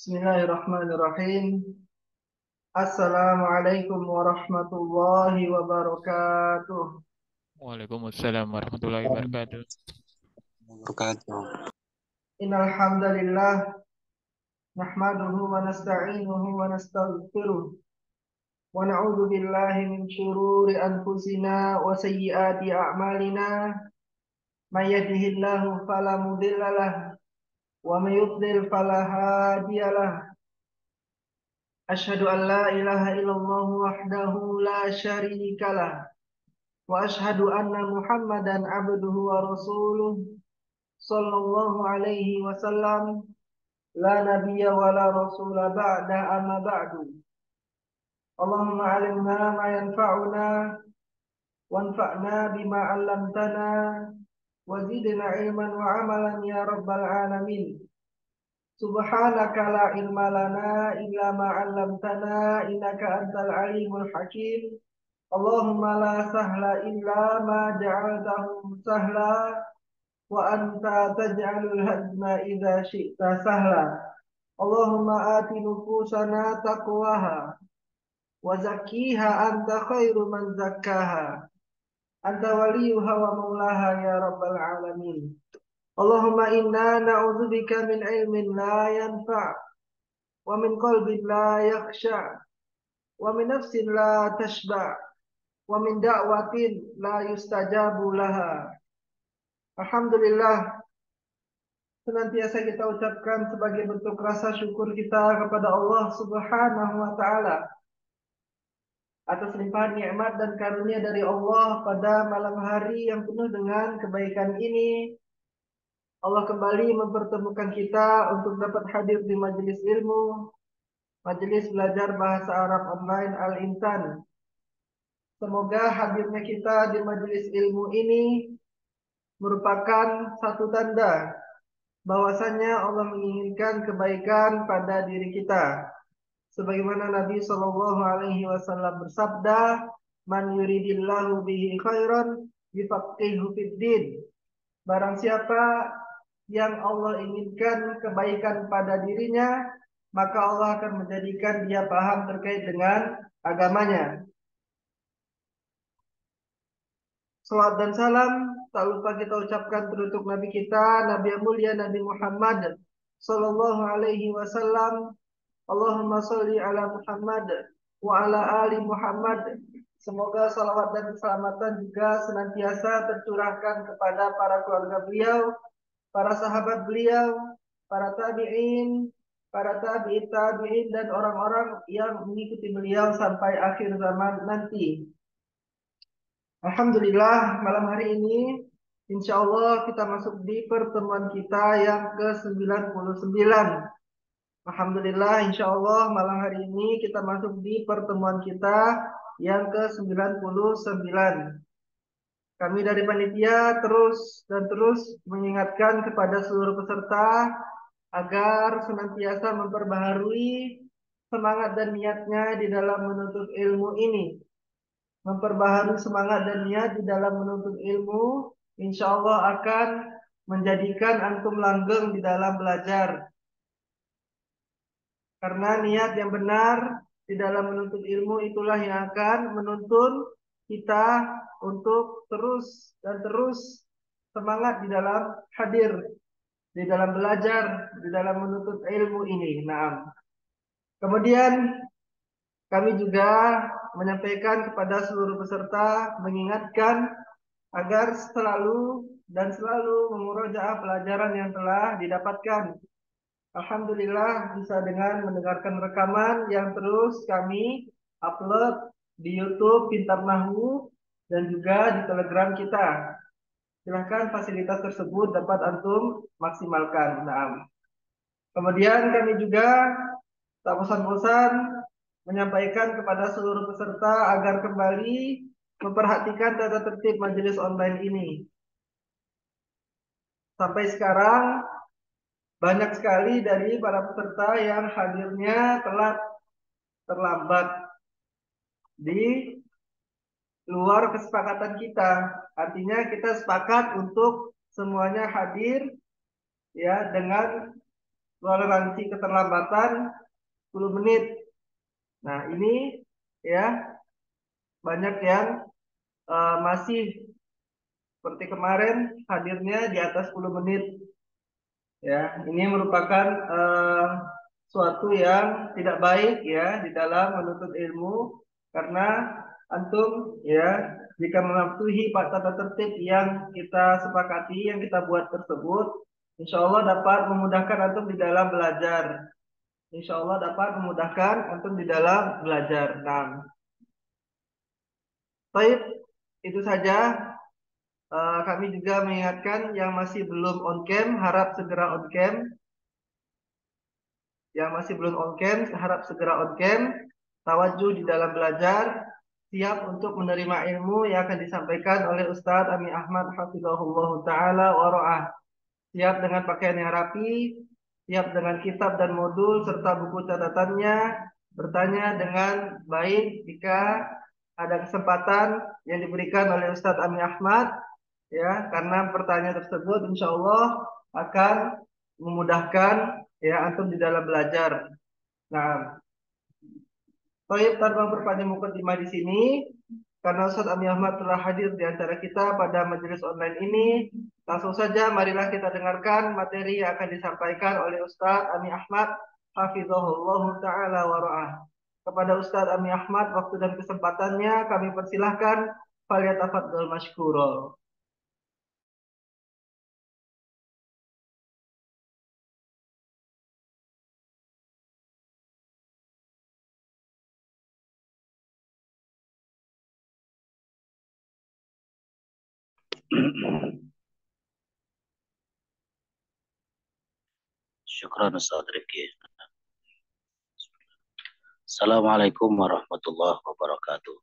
Bismillahirrahmanirrahim. Assalamualaikum warahmatullahi wabarakatuh. Waalaikumsalam warahmatullahi wabarakatuh. Wabarakatuh. Innal hamdalillah nahmaduhu wa nasta'inuhu wa nastaghfiruh wa na'udzu billahi min syururi anfusina wa sayyiati a'malina may yahdihillahu fala wa may yudlil fala hadiya lah ilaha illallah wahdahu la wa asyhadu anna muhammadan abduhu wa sallallahu alaihi wasallam la nabiyya wa la rasula ba'da Allahumma alimna ma yanfa'una wanfa'na bima 'allamtana wazidina ilman wa amalan ya rabbal alamin subhanaka ilmalana illa ma'alamtana inaka antal alimul Allahumma la sahla illa ma ja'altahu sahla wa anta taj'alul hadna idha syi'ta sahla Allahumma ati nufusana taqwaha wa zakiha Anta waliyu hawa maulaha ya rabbal alamin. Allahumma inna na'udzubika min ilmin la yanfa' wa min qalbin la yakhsha' wa min nafsin la tashba' wa min da'watin la yustajabu laha. Alhamdulillah senantiasa kita ucapkan sebagai bentuk rasa syukur kita kepada Allah Subhanahu wa taala atas limpahan nikmat dan karunia dari Allah pada malam hari yang penuh dengan kebaikan ini. Allah kembali mempertemukan kita untuk dapat hadir di majelis ilmu, majelis belajar bahasa Arab online al Intan. Semoga hadirnya kita di majelis ilmu ini merupakan satu tanda bahwasanya Allah menginginkan kebaikan pada diri kita sebagaimana Nabi Shallallahu alaihi wasallam bersabda, "Man yuridillahu bihi khairan yufaqihu fiddin. Barang siapa yang Allah inginkan kebaikan pada dirinya, maka Allah akan menjadikan dia paham terkait dengan agamanya. Salat dan salam tak lupa kita ucapkan untuk Nabi kita, Nabi yang mulia Nabi Muhammad Sallallahu Alaihi Wasallam Allahumma sholli ala Muhammad wa ala ali Muhammad. Semoga salawat dan keselamatan juga senantiasa tercurahkan kepada para keluarga beliau, para sahabat beliau, para tabi'in, para tabi'in tabi'in dan orang-orang yang mengikuti beliau sampai akhir zaman nanti. Alhamdulillah malam hari ini Insya Allah kita masuk di pertemuan kita yang ke-99 Alhamdulillah, insya Allah malam hari ini kita masuk di pertemuan kita yang ke-99. Kami dari panitia terus dan terus mengingatkan kepada seluruh peserta agar senantiasa memperbaharui semangat dan niatnya di dalam menuntut ilmu ini. Memperbaharui semangat dan niat di dalam menuntut ilmu, insya Allah akan menjadikan antum langgeng di dalam belajar karena niat yang benar di dalam menuntut ilmu itulah yang akan menuntun kita untuk terus dan terus semangat di dalam hadir, di dalam belajar, di dalam menuntut ilmu ini. Nah, kemudian kami juga menyampaikan kepada seluruh peserta mengingatkan agar selalu dan selalu mengurajaah pelajaran yang telah didapatkan Alhamdulillah bisa dengan mendengarkan rekaman yang terus kami upload di YouTube Pintar Nahu dan juga di Telegram kita. Silahkan fasilitas tersebut dapat antum maksimalkan. Nah, kemudian kami juga tak bosan-bosan menyampaikan kepada seluruh peserta agar kembali memperhatikan tata tertib majelis online ini. Sampai sekarang banyak sekali dari para peserta yang hadirnya telat terlambat di luar kesepakatan kita. Artinya kita sepakat untuk semuanya hadir ya dengan toleransi keterlambatan 10 menit. Nah, ini ya banyak yang uh, masih seperti kemarin hadirnya di atas 10 menit Ya, ini merupakan uh, suatu yang tidak baik ya di dalam menuntut ilmu karena antum ya jika mematuhi tata tertib yang kita sepakati yang kita buat tersebut insya Allah dapat memudahkan antum di dalam belajar insya Allah dapat memudahkan antum di dalam belajar nah baik itu saja Eh, kami juga mengingatkan yang masih belum on cam harap segera on cam. Yang masih belum on cam harap segera on cam. Tawaju di dalam belajar, siap untuk menerima ilmu yang akan disampaikan oleh Ustaz Ami Ahmad Hafizahullah Ta'ala Waro'ah. Siap dengan pakaian yang rapi, siap dengan kitab dan modul serta buku catatannya, bertanya dengan baik jika ada kesempatan yang diberikan oleh Ustaz Ami Ahmad ya karena pertanyaan tersebut insya Allah akan memudahkan ya antum di dalam belajar. Nah, Toyib tanpa berpanjang mukadimah di sini karena Ustaz Ami Ahmad telah hadir di antara kita pada majelis online ini. Langsung saja marilah kita dengarkan materi yang akan disampaikan oleh Ustaz Ami Ahmad hafizahullah taala wara'ah. Kepada Ustaz Ami Ahmad waktu dan kesempatannya kami persilahkan Faliyatafadol Mashkuro. شكرا أستاذ رفقي السلام عليكم ورحمة الله وبركاته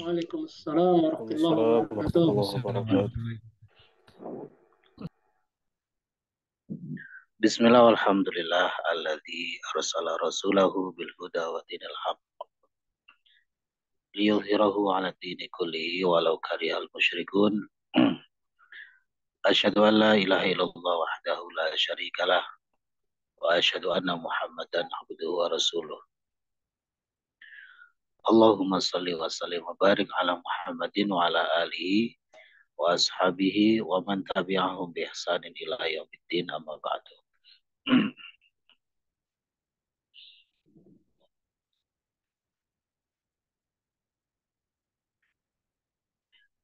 وعليكم السلام ورحمة الله وبركاته بسم الله والحمد لله الذي أرسل رسوله بالهدى ودين الحق ليظهره على الدين كله ولو كره المشركون أشهد أن لا إله إلا الله وحده لا شريك له وأشهد أن محمدا عبده ورسوله اللهم صل وسلم وبارك على محمد وعلى آله وأصحابه ومن تبعهم بإحسان إلى يوم الدين أما بعد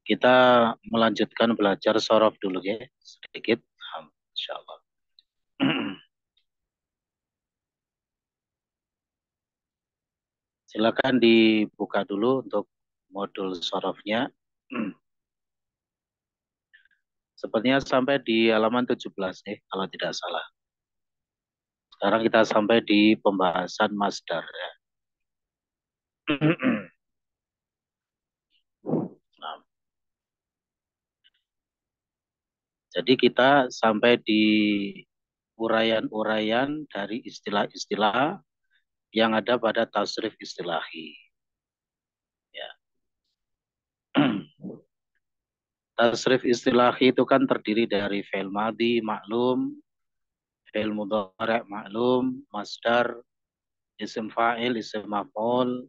Kita melanjutkan belajar sorof dulu ya, sedikit, insyaallah Silakan dibuka dulu untuk modul sorofnya. Hmm. Sepertinya sampai di halaman 17 nih, kalau tidak salah. Sekarang kita sampai di pembahasan master. ya. Hmm. Nah. Jadi kita sampai di uraian-uraian dari istilah-istilah yang ada pada tasrif istilahi. Ya. tasrif istilahi itu kan terdiri dari fi'il madi maklum, fi'il mudhari' maklum, masdar, isim fa'il, isim maf'ul,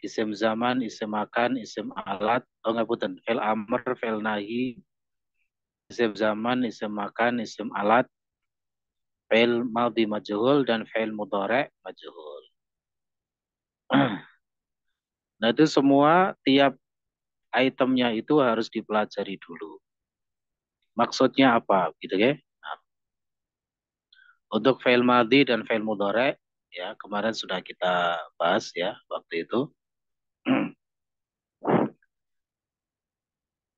isim zaman, isim makan, isim alat, oh enggak punten, fi'il amr, fi'il nahi, isim zaman, isim makan, isim alat, fi'il madhi majhul dan fi'il mudhari majhul. nah itu semua tiap itemnya itu harus dipelajari dulu. Maksudnya apa gitu ya? Nah, untuk fi'il madhi dan fi'il mudhari ya kemarin sudah kita bahas ya waktu itu.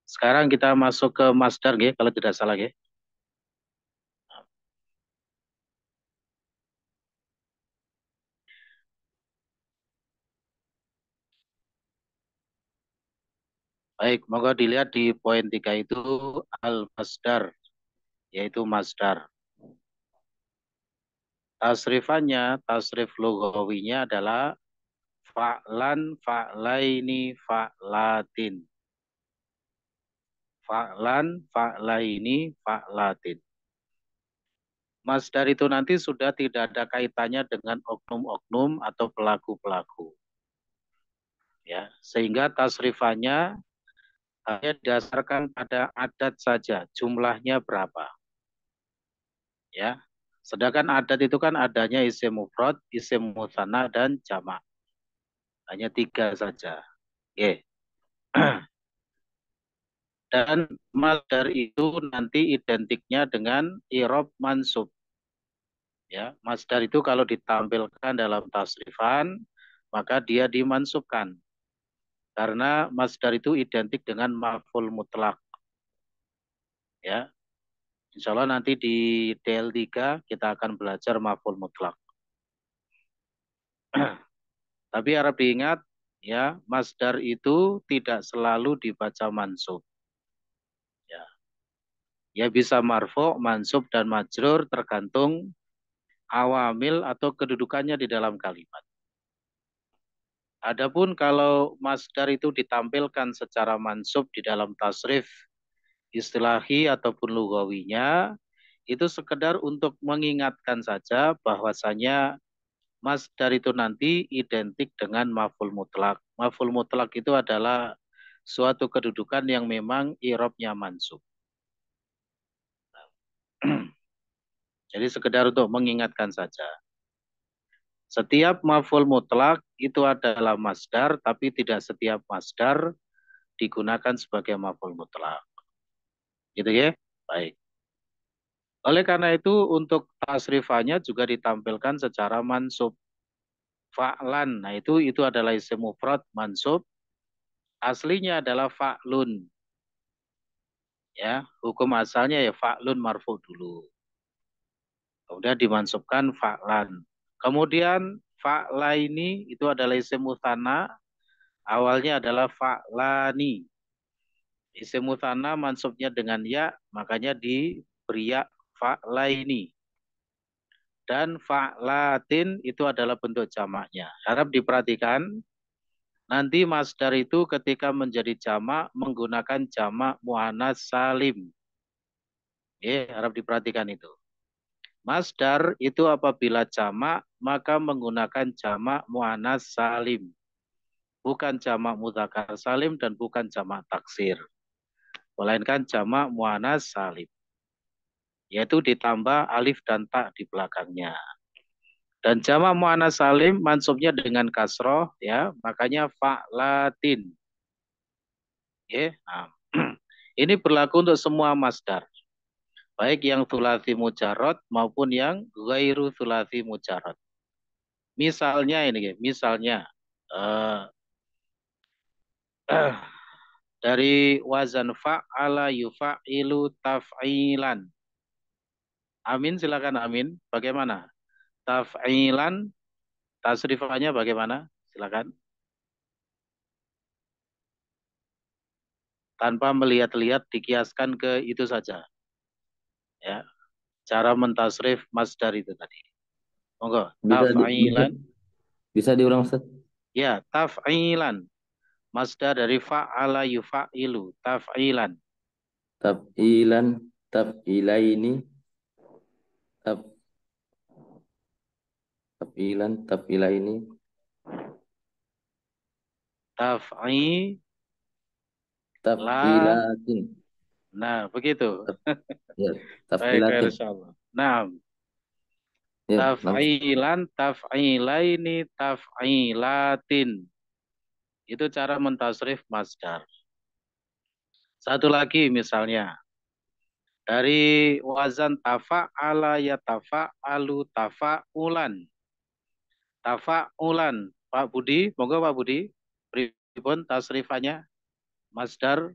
Sekarang kita masuk ke masdar ya kalau tidak salah ya. Baik, moga dilihat di poin tiga itu al-masdar, yaitu masdar. Tasrifannya, tasrif logowinya adalah fa'lan, fa'laini, fa'latin. Fa'lan, fa'laini, fa'latin. Masdar itu nanti sudah tidak ada kaitannya dengan oknum-oknum atau pelaku-pelaku. Ya, sehingga tasrifannya hanya didasarkan pada adat saja, jumlahnya berapa. Ya. Sedangkan adat itu kan adanya isim mufrad, isim musanna dan jamak. Hanya tiga saja. Oke. dan mal dari itu nanti identiknya dengan irob mansub. Ya, masdar itu kalau ditampilkan dalam tasrifan, maka dia dimansubkan. Karena masdar itu identik dengan maful mutlak. Ya. Insya Allah nanti di DL3 kita akan belajar maful mutlak. Tapi harap diingat ya, masdar itu tidak selalu dibaca mansub. Ya. Ya bisa marfo, mansub dan majrur tergantung awamil atau kedudukannya di dalam kalimat. Adapun kalau masdar itu ditampilkan secara mansub di dalam tasrif istilahi ataupun lugawinya itu sekedar untuk mengingatkan saja bahwasanya masdar itu nanti identik dengan maful mutlak. Maful mutlak itu adalah suatu kedudukan yang memang irobnya mansub. Jadi sekedar untuk mengingatkan saja. Setiap maful mutlak itu adalah masdar, tapi tidak setiap masdar digunakan sebagai maful mutlak. Gitu ya? Baik. Oleh karena itu untuk tasrifannya juga ditampilkan secara mansub. Fa'lan, nah itu itu adalah isim mansub. Aslinya adalah fa'lun. Ya, hukum asalnya ya fa'lun marfu dulu. Kemudian dimansubkan fa'lan. Kemudian fa'la ini itu adalah isim mutana. Awalnya adalah fa'lani. Isim mutana mansubnya dengan ya, makanya diberi ya fa'la ini. Dan fa'latin itu adalah bentuk jamaknya. Harap diperhatikan. Nanti masdar itu ketika menjadi jamak menggunakan jamak muannas salim. Ya, harap diperhatikan itu. Masdar itu apabila jamak maka menggunakan jamak mu'anas salim. Bukan jamak mudzakkar salim dan bukan jamak taksir. Melainkan jamak mu'anas salim. Yaitu ditambah alif dan tak di belakangnya. Dan jamak mu'anas salim mansubnya dengan kasroh ya, makanya fa'latin. okay. nah. Ini berlaku untuk semua masdar baik yang sulasi mujarot maupun yang gairu sulasi mujarot. Misalnya ini, misalnya uh, uh, dari wazan fa'ala yufa'ilu taf'ilan. Amin, silakan Amin. Bagaimana? Taf'ilan, tasrifahnya bagaimana? Silakan. Tanpa melihat-lihat dikiaskan ke itu saja ya cara mentasrif masdar itu tadi monggo tafailan bisa, bisa diulang Ustaz ya tafailan masdar dari fa'ala yufa'ilu tafailan tafailan tafilaini taf tafilan tafilaini taf'i tafilatin Nah, begitu. Ya, taf'ilatun. Nah. Ya, taf'ilan, taf'ilaini, taf'ilatin. Itu cara mentasrif masdar. Satu lagi misalnya. Dari wazan tafa'ala ya tafa'alu tafa'ulan. Tafa'ulan. Pak Budi, monggo Pak Budi. ribon tasrifanya masdar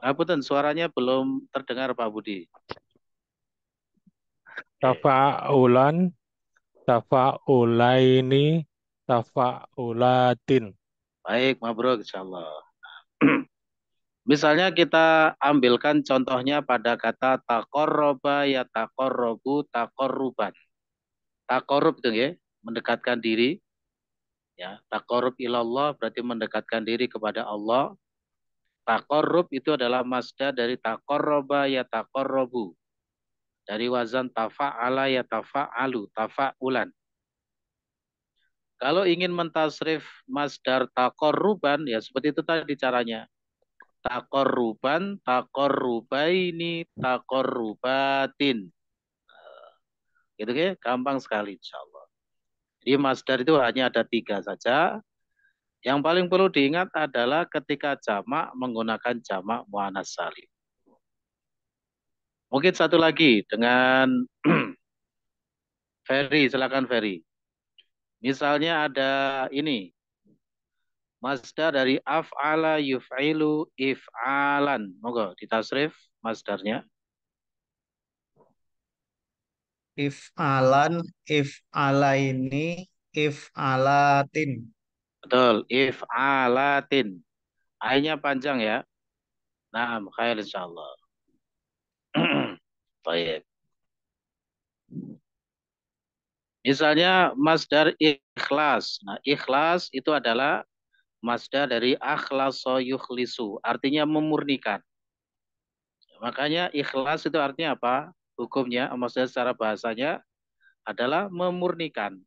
Apunten, suaranya belum terdengar Pak Budi. Tafa'ulan, tafa'ulaini, tafa'ulatin. Baik, Insya Allah. Misalnya kita ambilkan contohnya pada kata takoroba ya takorobu takoruban. Takorub itu ya, mendekatkan diri. Ya, takorub ilallah berarti mendekatkan diri kepada Allah takorub itu adalah masdar dari takoroba ya takorobu. Dari wazan tafa'ala ya tafa'alu, tafa'ulan. Kalau ingin mentasrif masdar takoruban, ya seperti itu tadi caranya. Takoruban, takorubaini, takorubatin. Nah, gitu ya, gampang sekali insya Allah. Jadi masdar itu hanya ada tiga saja. Yang paling perlu diingat adalah ketika jamak menggunakan jamak muannas salim. Mungkin satu lagi dengan Ferry, silakan Ferry. Misalnya ada ini. Masdar dari af'ala yuf'ilu if'alan. Moga ditasrif masdarnya. If alan, if ala ini, if alatin. Betul, if alatin. Ainya panjang ya. Nah, khair insyaallah. Baik. Misalnya masdar ikhlas. Nah, ikhlas itu adalah masdar dari akhlaso yukhlisu. Artinya memurnikan. Makanya ikhlas itu artinya apa? Hukumnya, maksudnya secara bahasanya adalah memurnikan.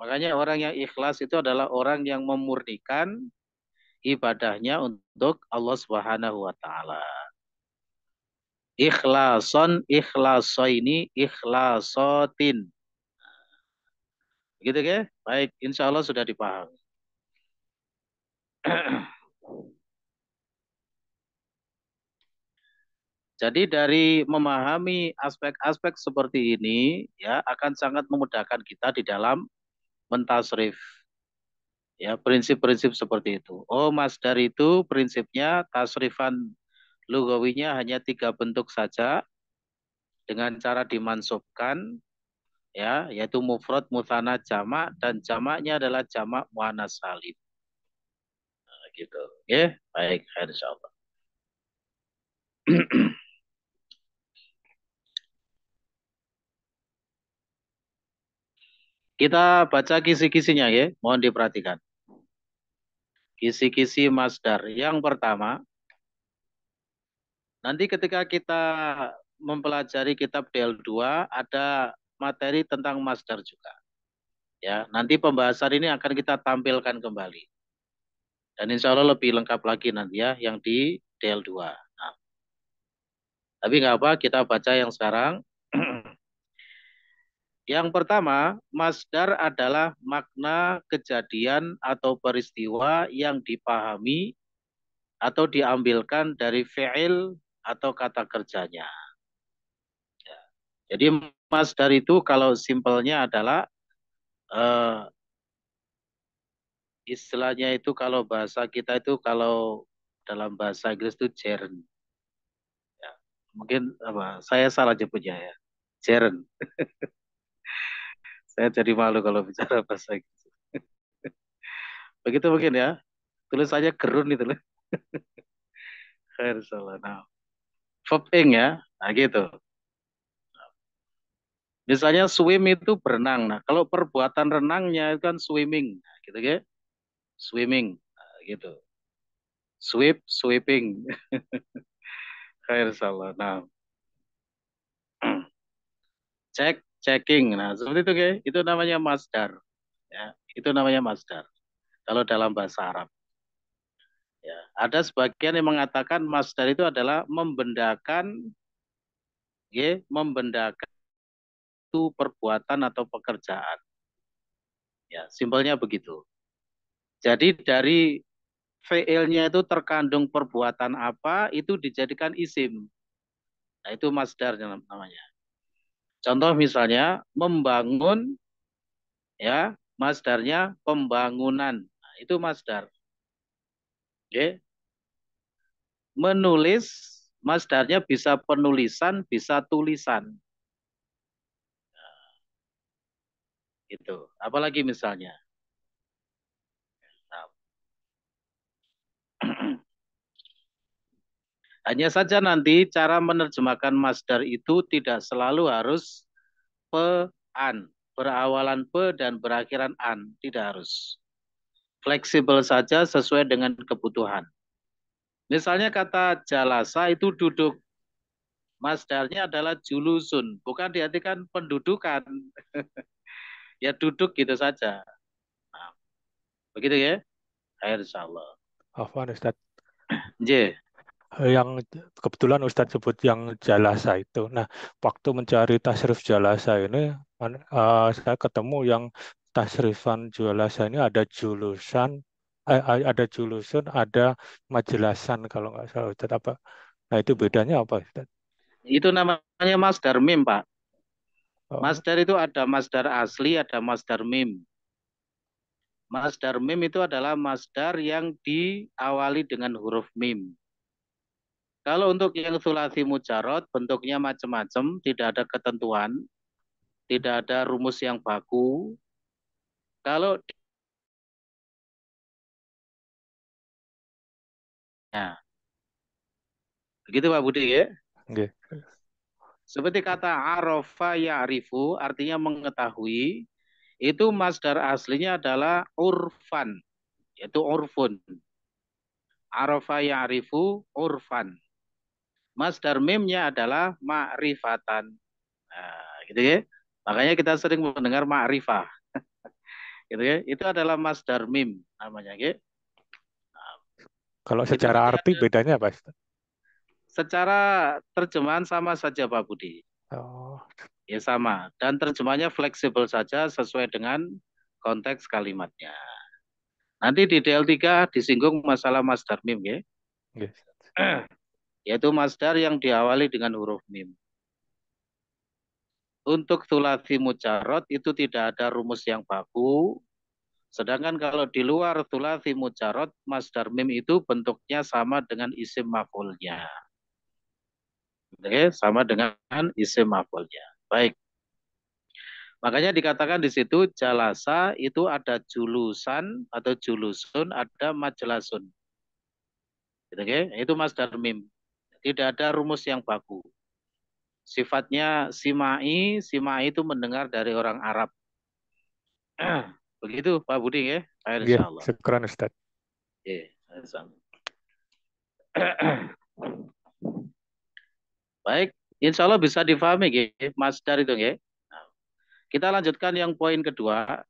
Makanya orang yang ikhlas itu adalah orang yang memurnikan ibadahnya untuk Allah Subhanahu wa taala. Ikhlason, ikhlasoini, ikhlasotin. gitu ya? Baik, insya Allah sudah dipahami. Jadi dari memahami aspek-aspek seperti ini ya akan sangat memudahkan kita di dalam mentasrif. Ya, prinsip-prinsip seperti itu. Oh, mas dari itu prinsipnya tasrifan lugawinya hanya tiga bentuk saja dengan cara dimansubkan ya, yaitu mufrad, mutana jamak dan jamaknya adalah jamak muannats salim. Nah, gitu. Oke, okay? baik, insyaallah. Kita baca kisi-kisinya ya, mohon diperhatikan. Kisi-kisi masdar. Yang pertama, nanti ketika kita mempelajari kitab DL2 ada materi tentang masdar juga. Ya, nanti pembahasan ini akan kita tampilkan kembali. Dan insya Allah lebih lengkap lagi nanti ya yang di DL2. Nah, tapi nggak apa, kita baca yang sekarang. Yang pertama, masdar adalah makna kejadian atau peristiwa yang dipahami atau diambilkan dari fi'il atau kata kerjanya. Ya. Jadi masdar itu kalau simpelnya adalah uh, istilahnya itu kalau bahasa kita itu kalau dalam bahasa Inggris itu gerund. Ya. Mungkin apa saya salah jemputnya ya. Gerund. Saya jadi malu kalau bicara bahasa gitu. Begitu mungkin ya. Tulis saja gerun itu loh. Khair salah. Nah. ya. Nah gitu. Misalnya swim itu berenang. Nah, kalau perbuatan renangnya itu kan swimming, nah, gitu ya. Swimming, nah, gitu. Sweep, sweeping. Khair salah. Nah. Cek checking. Nah, seperti itu, guys. Itu namanya masdar. Ya, itu namanya masdar. Kalau dalam bahasa Arab. Ya, ada sebagian yang mengatakan masdar itu adalah membendakan ya, membendakan itu perbuatan atau pekerjaan. Ya, simpelnya begitu. Jadi dari vl-nya itu terkandung perbuatan apa itu dijadikan isim. Nah, itu masdar namanya. Contoh misalnya membangun ya, masdarnya pembangunan. Nah, itu masdar. Oke. Okay. Menulis masdarnya bisa penulisan, bisa tulisan. Nah, itu. Apalagi misalnya. Nah. Hanya saja nanti cara menerjemahkan masdar itu tidak selalu harus pe-an. Berawalan pe dan berakhiran an. Tidak harus. Fleksibel saja sesuai dengan kebutuhan. Misalnya kata jalasa itu duduk. Masdarnya adalah julusun. Bukan diartikan pendudukan. ya duduk gitu saja. Nah, begitu ya. Akhir insya Afwan Ustaz. J yang kebetulan Ustadz sebut yang Jalasa itu. Nah, waktu mencari tasrif Jalasa ini, uh, saya ketemu yang tasrifan Jalasa ini ada julusan, eh, eh, ada julusan, ada majelasan kalau nggak salah Ustadz apa. Nah, itu bedanya apa Ustadz? Itu namanya masdar mim, Pak. Oh. Masdar itu ada masdar asli, ada masdar mim. Masdar mim itu adalah masdar yang diawali dengan huruf mim. Kalau untuk yang sulasi mujarot bentuknya macam-macam, tidak ada ketentuan, tidak ada rumus yang baku. Kalau ya. Begitu Pak Budi ya? Okay. Seperti kata arofa arifu artinya mengetahui itu masdar aslinya adalah urfan yaitu urfun. Arofa arifu urfan masdar mimnya adalah ma'rifatan. Nah, gitu ya. Makanya kita sering mendengar ma'rifah. gitu ya. Itu adalah masdar mim namanya, gitu. Kalau secara arti bedanya apa, Secara terjemahan sama saja Pak Budi. Oh. Ya sama. Dan terjemahnya fleksibel saja sesuai dengan konteks kalimatnya. Nanti di DL3 disinggung masalah masdar mim, ya. Yes. yaitu masdar yang diawali dengan huruf mim. Untuk sulasi mujarot itu tidak ada rumus yang baku. Sedangkan kalau di luar sulasi mujarot, masdar mim itu bentuknya sama dengan isim makulnya. Oke, sama dengan isim makulnya. Baik. Makanya dikatakan di situ jalasa itu ada julusan atau julusun, ada majelasun. Gitu, Itu masdar mim. Tidak ada rumus yang baku. Sifatnya simai, simai itu mendengar dari orang Arab. Begitu Pak Budi ya. yeah, iya, syukuran Ustaz. yeah. Iya, Baik, insya Allah bisa difahami ya, Masdar itu ya. Kita lanjutkan yang poin kedua.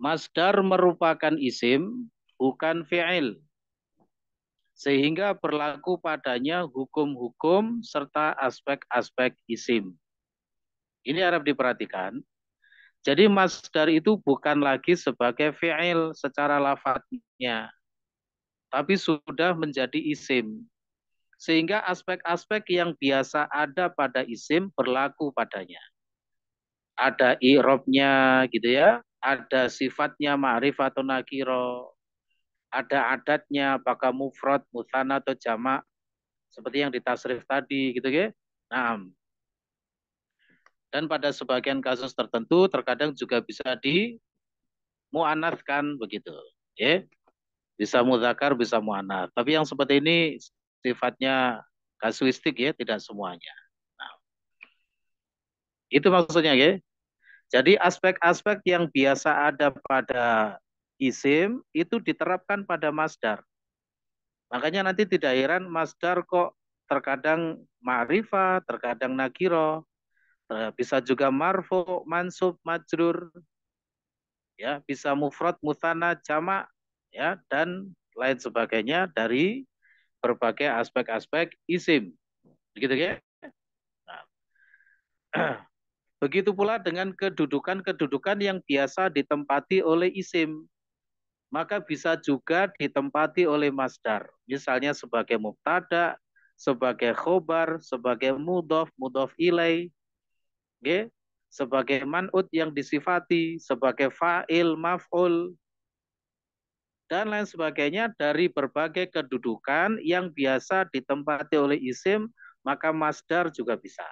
Masdar merupakan isim, bukan fi'il sehingga berlaku padanya hukum-hukum serta aspek-aspek isim. Ini harap diperhatikan. Jadi masdar itu bukan lagi sebagai fi'il secara lafadznya, tapi sudah menjadi isim. Sehingga aspek-aspek yang biasa ada pada isim berlaku padanya. Ada i'robnya gitu ya, ada sifatnya ma'rif atau ada adatnya, apakah mufrad, musana atau jamak seperti yang di tasrif tadi gitu ya. Nah, dan pada sebagian kasus tertentu terkadang juga bisa di muanaskan begitu, ya. Bisa muzakar, bisa muanats. Tapi yang seperti ini sifatnya kasuistik ya, tidak semuanya. Nah, itu maksudnya ya. Jadi aspek-aspek yang biasa ada pada isim itu diterapkan pada masdar. Makanya nanti tidak heran masdar kok terkadang ma'rifah, terkadang nagiro, eh, bisa juga marfo, mansub, majrur, ya bisa mufrad, mutana, jamak, ya dan lain sebagainya dari berbagai aspek-aspek isim. Begitu ya? Nah, begitu pula dengan kedudukan-kedudukan yang biasa ditempati oleh isim maka bisa juga ditempati oleh masdar. Misalnya sebagai mubtada, sebagai khobar, sebagai mudof, mudof ilai, okay? sebagai manut yang disifati, sebagai fa'il, maf'ul, dan lain sebagainya dari berbagai kedudukan yang biasa ditempati oleh isim, maka masdar juga bisa.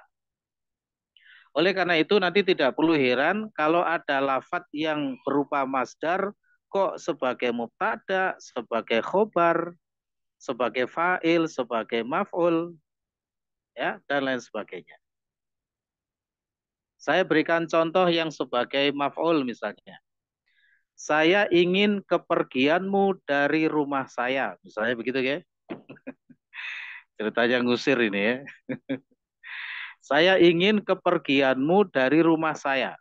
Oleh karena itu nanti tidak perlu heran kalau ada lafat yang berupa masdar kok sebagai mubtada, sebagai khobar, sebagai fa'il, sebagai maf'ul, ya, dan lain sebagainya. Saya berikan contoh yang sebagai maf'ul misalnya. Saya ingin kepergianmu dari rumah saya. Misalnya begitu ya. Ceritanya ngusir ini ya. saya ingin kepergianmu dari rumah saya.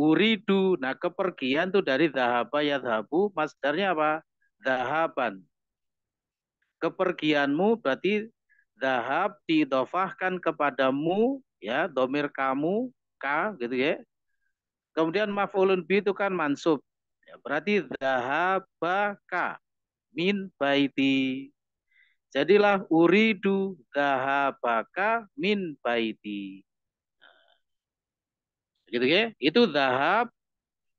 Uridu. Nah, kepergian tuh dari dahaba ya dahabu. Masdarnya apa? Dahaban. Kepergianmu berarti dahab didofahkan kepadamu ya domir kamu ka gitu ya kemudian mafulun bi itu kan mansub ya, berarti zahabaka min baiti jadilah uridu dahabaka min baiti gitu ya itu zahab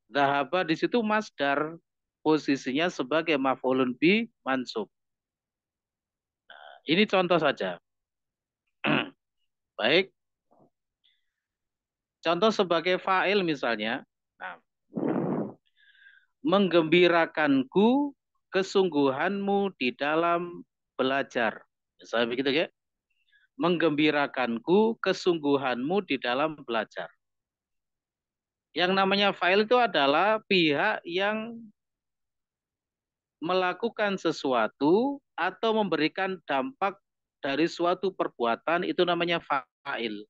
zahaba di situ masdar posisinya sebagai maf'ulun bi mansub nah, ini contoh saja baik contoh sebagai fa'il misalnya nah, menggembirakanku kesungguhanmu di dalam belajar misalnya begitu ya menggembirakanku kesungguhanmu di dalam belajar yang namanya fa'il itu adalah pihak yang melakukan sesuatu atau memberikan dampak dari suatu perbuatan itu namanya fa'il.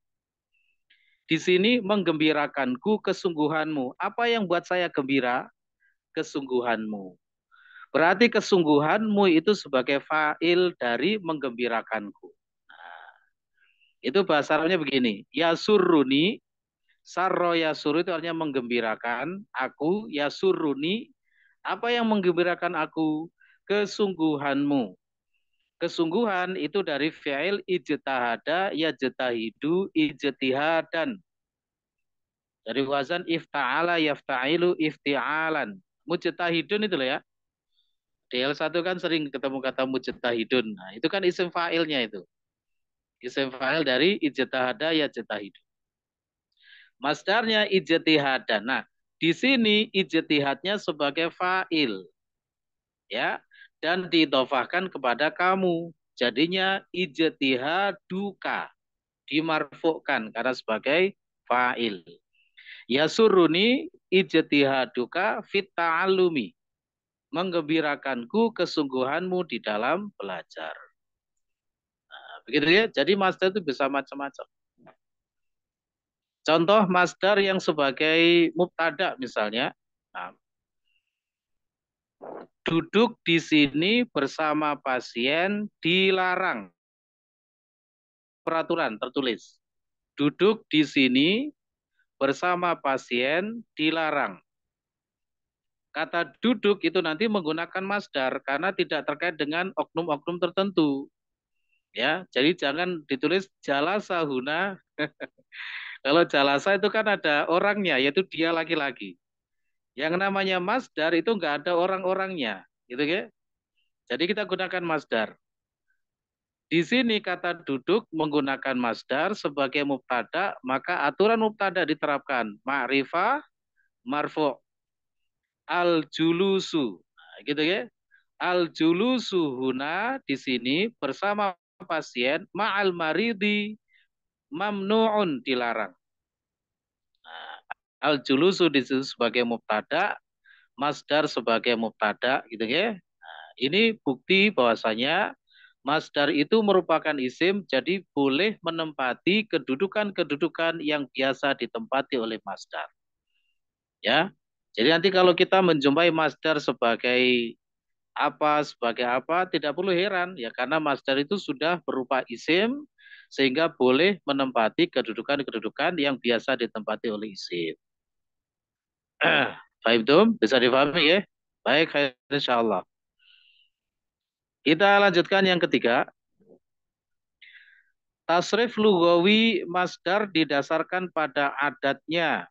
Di sini menggembirakanku kesungguhanmu. Apa yang buat saya gembira? Kesungguhanmu. Berarti kesungguhanmu itu sebagai fa'il dari menggembirakanku. Nah, itu bahasa Arabnya begini. Ya surruni Sarro yasuru itu artinya menggembirakan aku, yasuruni, apa yang menggembirakan aku? Kesungguhanmu. Kesungguhan itu dari fi'il ijtahada, yajtahidu, ijtihadan. Dari wazan ifta'ala, yafta'ilu, ifti'alan. Mujtahidun itu loh ya. Di L1 kan sering ketemu kata mujtahidun. Nah, itu kan isim fa'ilnya itu. Isim fa'il dari ijtahada, yajtahidun. Masdarnya ijtihadan. Nah, di sini ijtihadnya sebagai fa'il. Ya, dan ditofahkan kepada kamu. Jadinya ijtihad duka dimarfukkan karena sebagai fa'il. Ya ijtihad duka fit ta'alumi. Menggembirakanku kesungguhanmu di dalam belajar. Nah, begitu ya. Jadi master itu bisa macam-macam. Contoh masdar yang sebagai mubtada misalnya. Nah, duduk di sini bersama pasien dilarang. Peraturan tertulis. Duduk di sini bersama pasien dilarang. Kata duduk itu nanti menggunakan masdar karena tidak terkait dengan oknum-oknum tertentu. Ya, jadi jangan ditulis jala sahuna Kalau jalasa itu kan ada orangnya, yaitu dia laki-laki. Yang namanya masdar itu enggak ada orang-orangnya, gitu ya. Jadi kita gunakan masdar. Di sini kata duduk menggunakan masdar sebagai mubtada, maka aturan mubtada diterapkan. Ma'rifah, marfo Al-julusu. Nah, gitu ya. Al-julusu huna di sini bersama pasien ma'al maridi mamnuun dilarang. Aljulusu nah, al julusu sebagai mubtada, masdar sebagai mubtada gitu ya. Nah, ini bukti bahwasanya masdar itu merupakan isim jadi boleh menempati kedudukan-kedudukan yang biasa ditempati oleh masdar. Ya. Jadi nanti kalau kita menjumpai masdar sebagai apa sebagai apa tidak perlu heran ya karena masdar itu sudah berupa isim sehingga boleh menempati kedudukan-kedudukan yang biasa ditempati oleh isim. Fahimtum? Bisa difahami ya? Baik, insya Allah. Kita lanjutkan yang ketiga. Tasrif lugawi masdar didasarkan pada adatnya,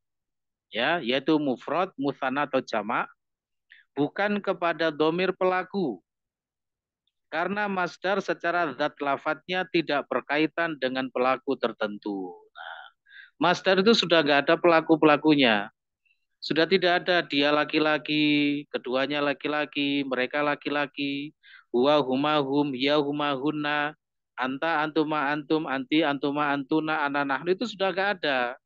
ya, yaitu mufrad, musana atau jamak, bukan kepada domir pelaku karena masdar secara zat lafatnya tidak berkaitan dengan pelaku tertentu. Nah, masdar itu sudah nggak ada pelaku-pelakunya. Sudah tidak ada dia laki-laki, keduanya laki-laki, mereka laki-laki, huwa huma hum, ya huma hunna, anta antuma antum, anti antuma antuna, anak itu sudah nggak ada.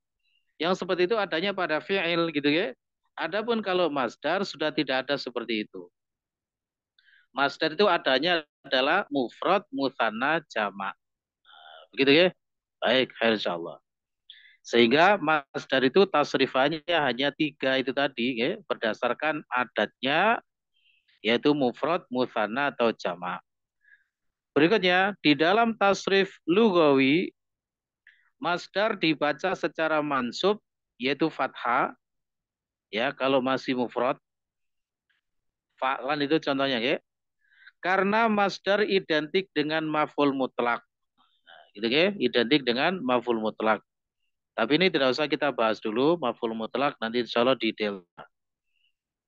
Yang seperti itu adanya pada fi'il gitu ya. Adapun kalau masdar sudah tidak ada seperti itu. Masdar itu adanya adalah mufrad, musanna, jamak. Begitu ya? Baik, insyaallah. Sehingga masdar itu tasrifannya hanya tiga itu tadi ya, berdasarkan adatnya yaitu mufrad, musanna atau jamak. Berikutnya, di dalam tasrif lugawi masdar dibaca secara mansub yaitu fathah ya kalau masih mufrad fa'lan itu contohnya ya karena masdar identik dengan maful mutlak. Nah, gitu ya, identik dengan maful mutlak. Tapi ini tidak usah kita bahas dulu, maful mutlak nanti insya Allah detail.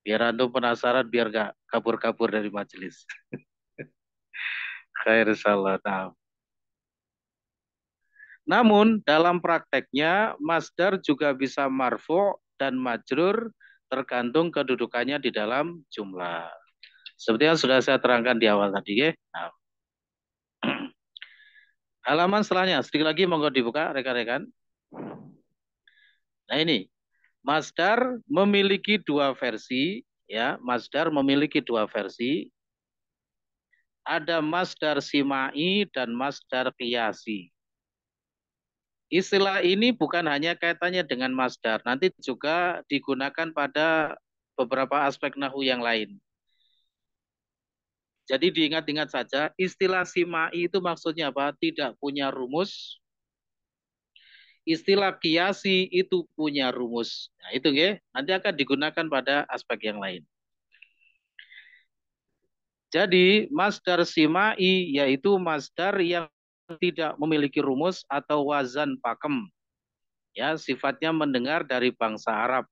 Biar antum penasaran, biar gak kabur-kabur dari majelis. Khair salat. Namun dalam prakteknya masdar juga bisa marfu dan majrur tergantung kedudukannya di dalam jumlah. Seperti yang sudah saya terangkan di awal tadi. Ya. Nah. Halaman setelahnya, sedikit lagi monggo dibuka rekan-rekan. Nah ini, Masdar memiliki dua versi. ya Masdar memiliki dua versi. Ada Masdar Simai dan Masdar Kiasi. Istilah ini bukan hanya kaitannya dengan masdar, nanti juga digunakan pada beberapa aspek nahu yang lain. Jadi diingat-ingat saja, istilah simai itu maksudnya apa? Tidak punya rumus. Istilah kiasi itu punya rumus. Nah, itu ya. Nanti akan digunakan pada aspek yang lain. Jadi masdar simai yaitu masdar yang tidak memiliki rumus atau wazan pakem. Ya, sifatnya mendengar dari bangsa Arab.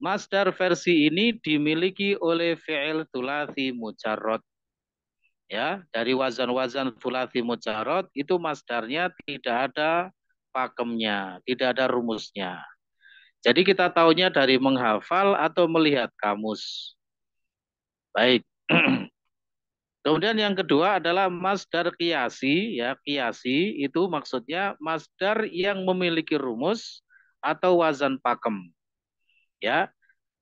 Masdar versi ini dimiliki oleh fi'il tulasi mujarrad ya dari wazan-wazan sulasi mujarot itu masdarnya tidak ada pakemnya, tidak ada rumusnya. Jadi kita tahunya dari menghafal atau melihat kamus. Baik. Kemudian yang kedua adalah masdar kiasi, ya kiasi itu maksudnya masdar yang memiliki rumus atau wazan pakem. Ya,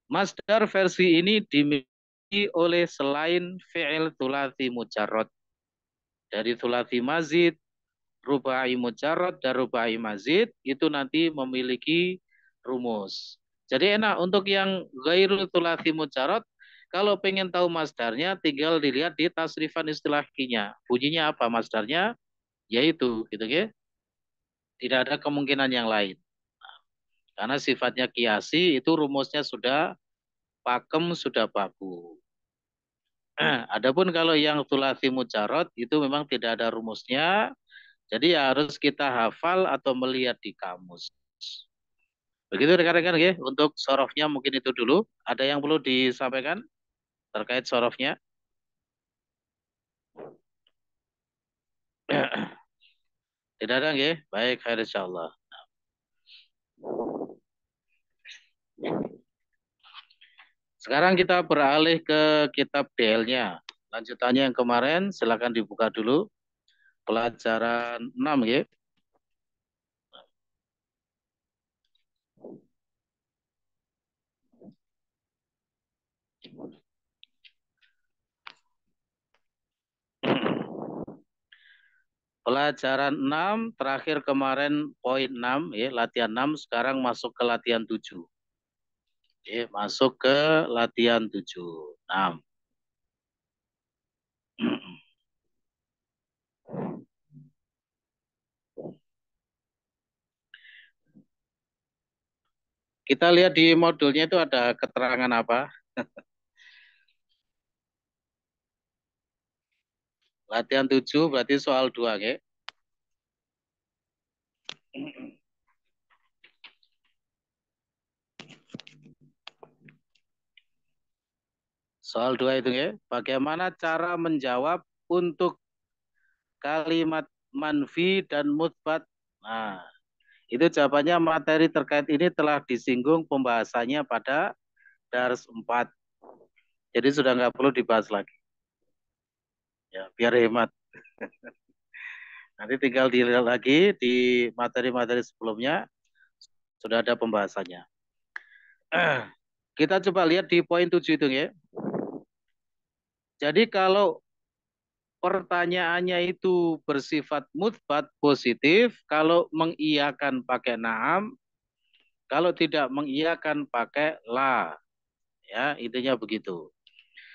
masdar versi ini dimiliki oleh selain fi'il tulati mujarrad. Dari tulati mazid, rubai mujarrad, dan rubai mazid, itu nanti memiliki rumus. Jadi enak untuk yang gairul tulati mujarrad, kalau pengen tahu masdarnya, tinggal dilihat di tasrifan istilahkinya Bunyinya apa masdarnya? Yaitu, gitu ya. Tidak ada kemungkinan yang lain. Nah, karena sifatnya kiasi itu rumusnya sudah pakem sudah bagus. Eh, adapun kalau yang sulasi mujarot itu memang tidak ada rumusnya. Jadi ya harus kita hafal atau melihat di kamus. Begitu rekan-rekan ya. Untuk sorofnya mungkin itu dulu. Ada yang perlu disampaikan terkait sorofnya? Tidak ada ya. Baik, insyaallah. Thank you. Sekarang kita beralih ke kitab DL-nya. Lanjutannya yang kemarin, silakan dibuka dulu. Pelajaran 6 ya. Pelajaran 6, terakhir kemarin poin 6, ya, latihan 6, sekarang masuk ke latihan 7. Oke, masuk ke latihan 76. Kita lihat di modulnya itu ada keterangan apa? Latihan 7 berarti soal 2, ya. Okay? Soal dua itu ya. Bagaimana cara menjawab untuk kalimat manfi dan mutbat? Nah, itu jawabannya materi terkait ini telah disinggung pembahasannya pada dars 4. Jadi sudah nggak perlu dibahas lagi. Ya, biar hemat. Nanti tinggal dilihat lagi di materi-materi sebelumnya sudah ada pembahasannya. Kita coba lihat di poin tujuh itu ya. Jadi kalau pertanyaannya itu bersifat mutbat positif, kalau mengiyakan pakai naam, kalau tidak mengiyakan pakai la. Ya, intinya begitu.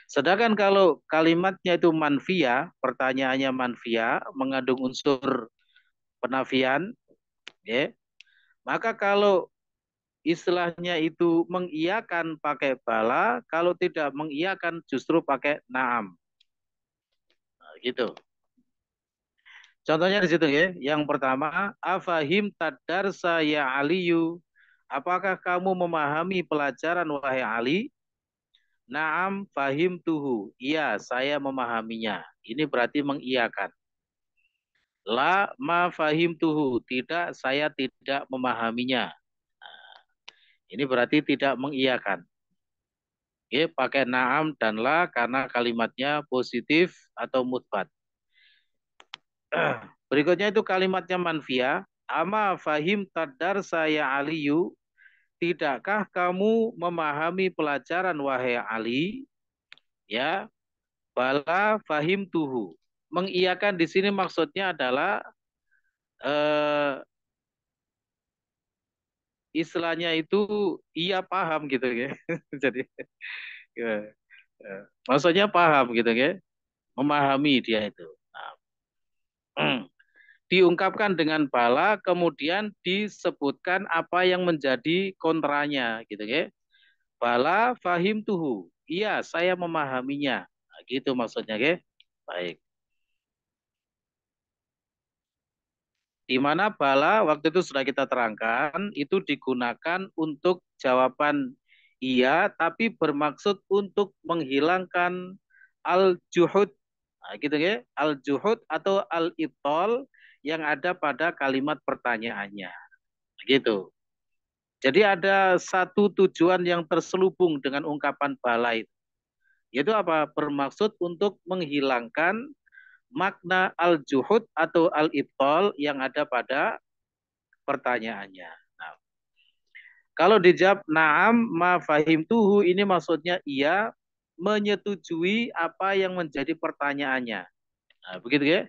Sedangkan kalau kalimatnya itu manfia, pertanyaannya manfia, mengandung unsur penafian, ya, maka kalau istilahnya itu mengiakan pakai bala, kalau tidak mengiakan justru pakai naam. Nah, gitu. Contohnya di situ ya. Yang pertama, afahim tadarsa ya aliyu. Apakah kamu memahami pelajaran wahai Ali? Naam fahim tuhu. Iya, saya memahaminya. Ini berarti mengiakan La ma fahim tuhu. Tidak, saya tidak memahaminya. Ini berarti tidak mengiyakan. Oke, pakai naam dan la karena kalimatnya positif atau mutbat. Berikutnya itu kalimatnya manfia. Ama fahim tadar saya aliyu. Tidakkah kamu memahami pelajaran wahai Ali? Ya, bala fahim tuhu. Mengiyakan di sini maksudnya adalah eh, istilahnya itu ia paham gitu ya. Jadi ya, ya. maksudnya paham gitu ya. Memahami dia itu. Nah. Hmm. diungkapkan dengan bala kemudian disebutkan apa yang menjadi kontranya gitu ya. Bala fahim tuhu. Iya, saya memahaminya. Nah, gitu maksudnya ya. Baik. di mana bala waktu itu sudah kita terangkan itu digunakan untuk jawaban iya tapi bermaksud untuk menghilangkan al juhud nah, gitu ya al juhud atau al itol yang ada pada kalimat pertanyaannya nah, gitu jadi ada satu tujuan yang terselubung dengan ungkapan bala itu yaitu apa bermaksud untuk menghilangkan makna al-juhud atau al-ibtal yang ada pada pertanyaannya. Nah, kalau dijawab naam ma fahim tuhu ini maksudnya ia menyetujui apa yang menjadi pertanyaannya. Nah, begitu ya.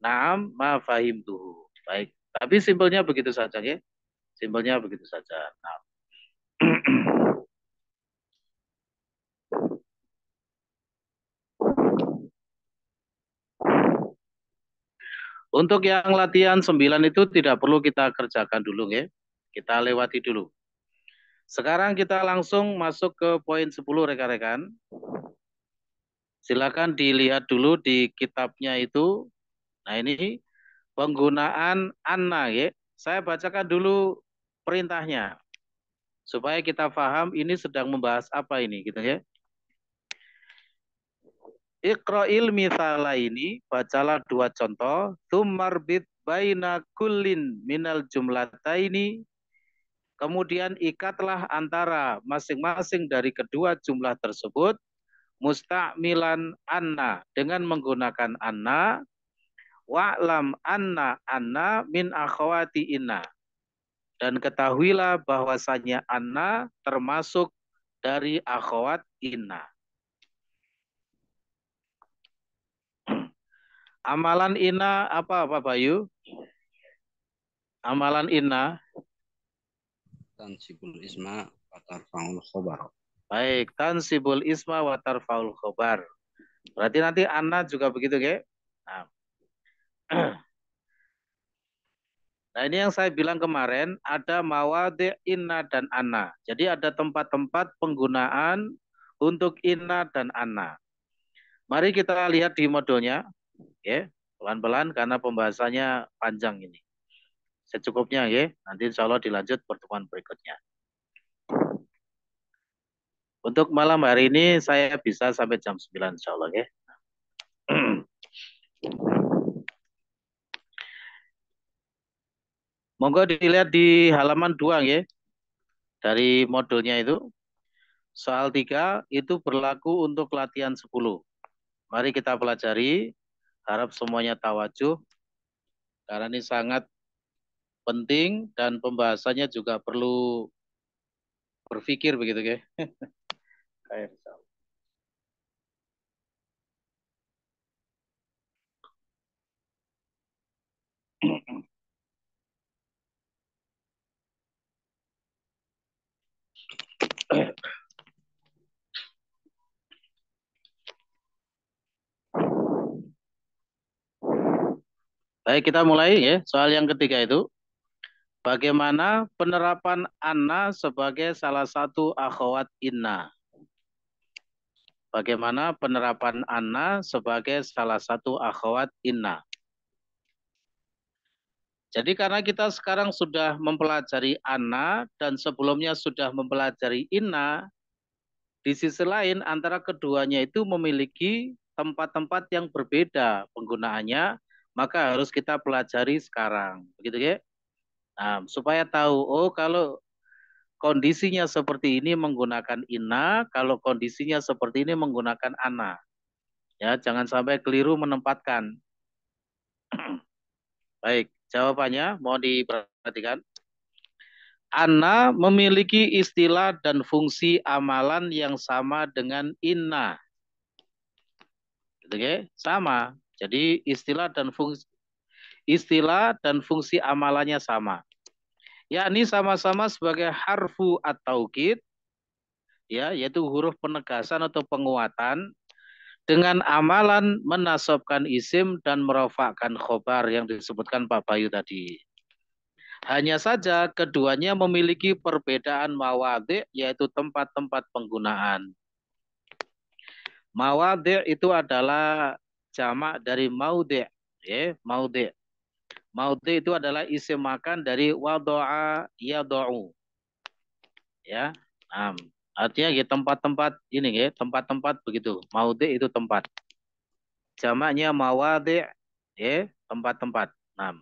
Naam ma fahim tuhu. Baik. Tapi simpelnya begitu saja ya. Simpelnya begitu saja. Nah. Untuk yang latihan 9 itu tidak perlu kita kerjakan dulu ya. Kita lewati dulu. Sekarang kita langsung masuk ke poin 10 rekan-rekan. Silakan dilihat dulu di kitabnya itu. Nah ini penggunaan anna ya. Saya bacakan dulu perintahnya. Supaya kita paham ini sedang membahas apa ini gitu ya. Iqra'il mithala ini, bacalah dua contoh. Tumarbit baina kullin minal ini. Kemudian ikatlah antara masing-masing dari kedua jumlah tersebut. Musta'milan anna. Dengan menggunakan anna. Wa'lam anna anna min akhawati inna. Dan ketahuilah bahwasanya anna termasuk dari akhawat inna. Amalan ina apa Pak Bayu? Amalan ina. tansibul isma watar faul khobar. Baik, tansibul isma watar faul khobar. Berarti nanti anna juga begitu, ke? Nah. Nah ini yang saya bilang kemarin ada mawade ina dan anna. Jadi ada tempat-tempat penggunaan untuk ina dan anna. Mari kita lihat di modulnya. Ya, pelan-pelan karena pembahasannya panjang ini. Secukupnya ya, nanti insya Allah dilanjut pertemuan berikutnya. Untuk malam hari ini saya bisa sampai jam 9 insya Allah ya. Monggo dilihat di halaman 2 ya. Dari modulnya itu. Soal 3 itu berlaku untuk latihan 10. Mari kita pelajari Harap semuanya tawajuh karena ini sangat penting dan pembahasannya juga perlu berpikir begitu ya. Kayak Baik, kita mulai ya. Soal yang ketiga itu. Bagaimana penerapan Anna sebagai salah satu akhwat Inna? Bagaimana penerapan Anna sebagai salah satu akhwat Inna? Jadi karena kita sekarang sudah mempelajari Anna dan sebelumnya sudah mempelajari inna di sisi lain antara keduanya itu memiliki tempat-tempat yang berbeda penggunaannya maka harus kita pelajari sekarang. Begitu ya. Nah, supaya tahu, oh kalau kondisinya seperti ini menggunakan ina, kalau kondisinya seperti ini menggunakan ana. Ya, jangan sampai keliru menempatkan. Baik, jawabannya mau diperhatikan. Ana memiliki istilah dan fungsi amalan yang sama dengan inna. Oke, ya? Sama. Jadi istilah dan fungsi istilah dan fungsi amalannya sama. Yakni sama-sama sebagai harfu atau kit, ya yaitu huruf penegasan atau penguatan dengan amalan menasobkan isim dan merofakkan khobar yang disebutkan Pak Bayu tadi. Hanya saja keduanya memiliki perbedaan mawadi yaitu tempat-tempat penggunaan. Mawadir itu adalah jamak dari maude ya maut maude itu adalah isim makan dari wadoa doa ya um, artinya ya tempat-tempat ini ya tempat-tempat begitu maude itu tempat jamaknya mawade ya tempat-tempat Um.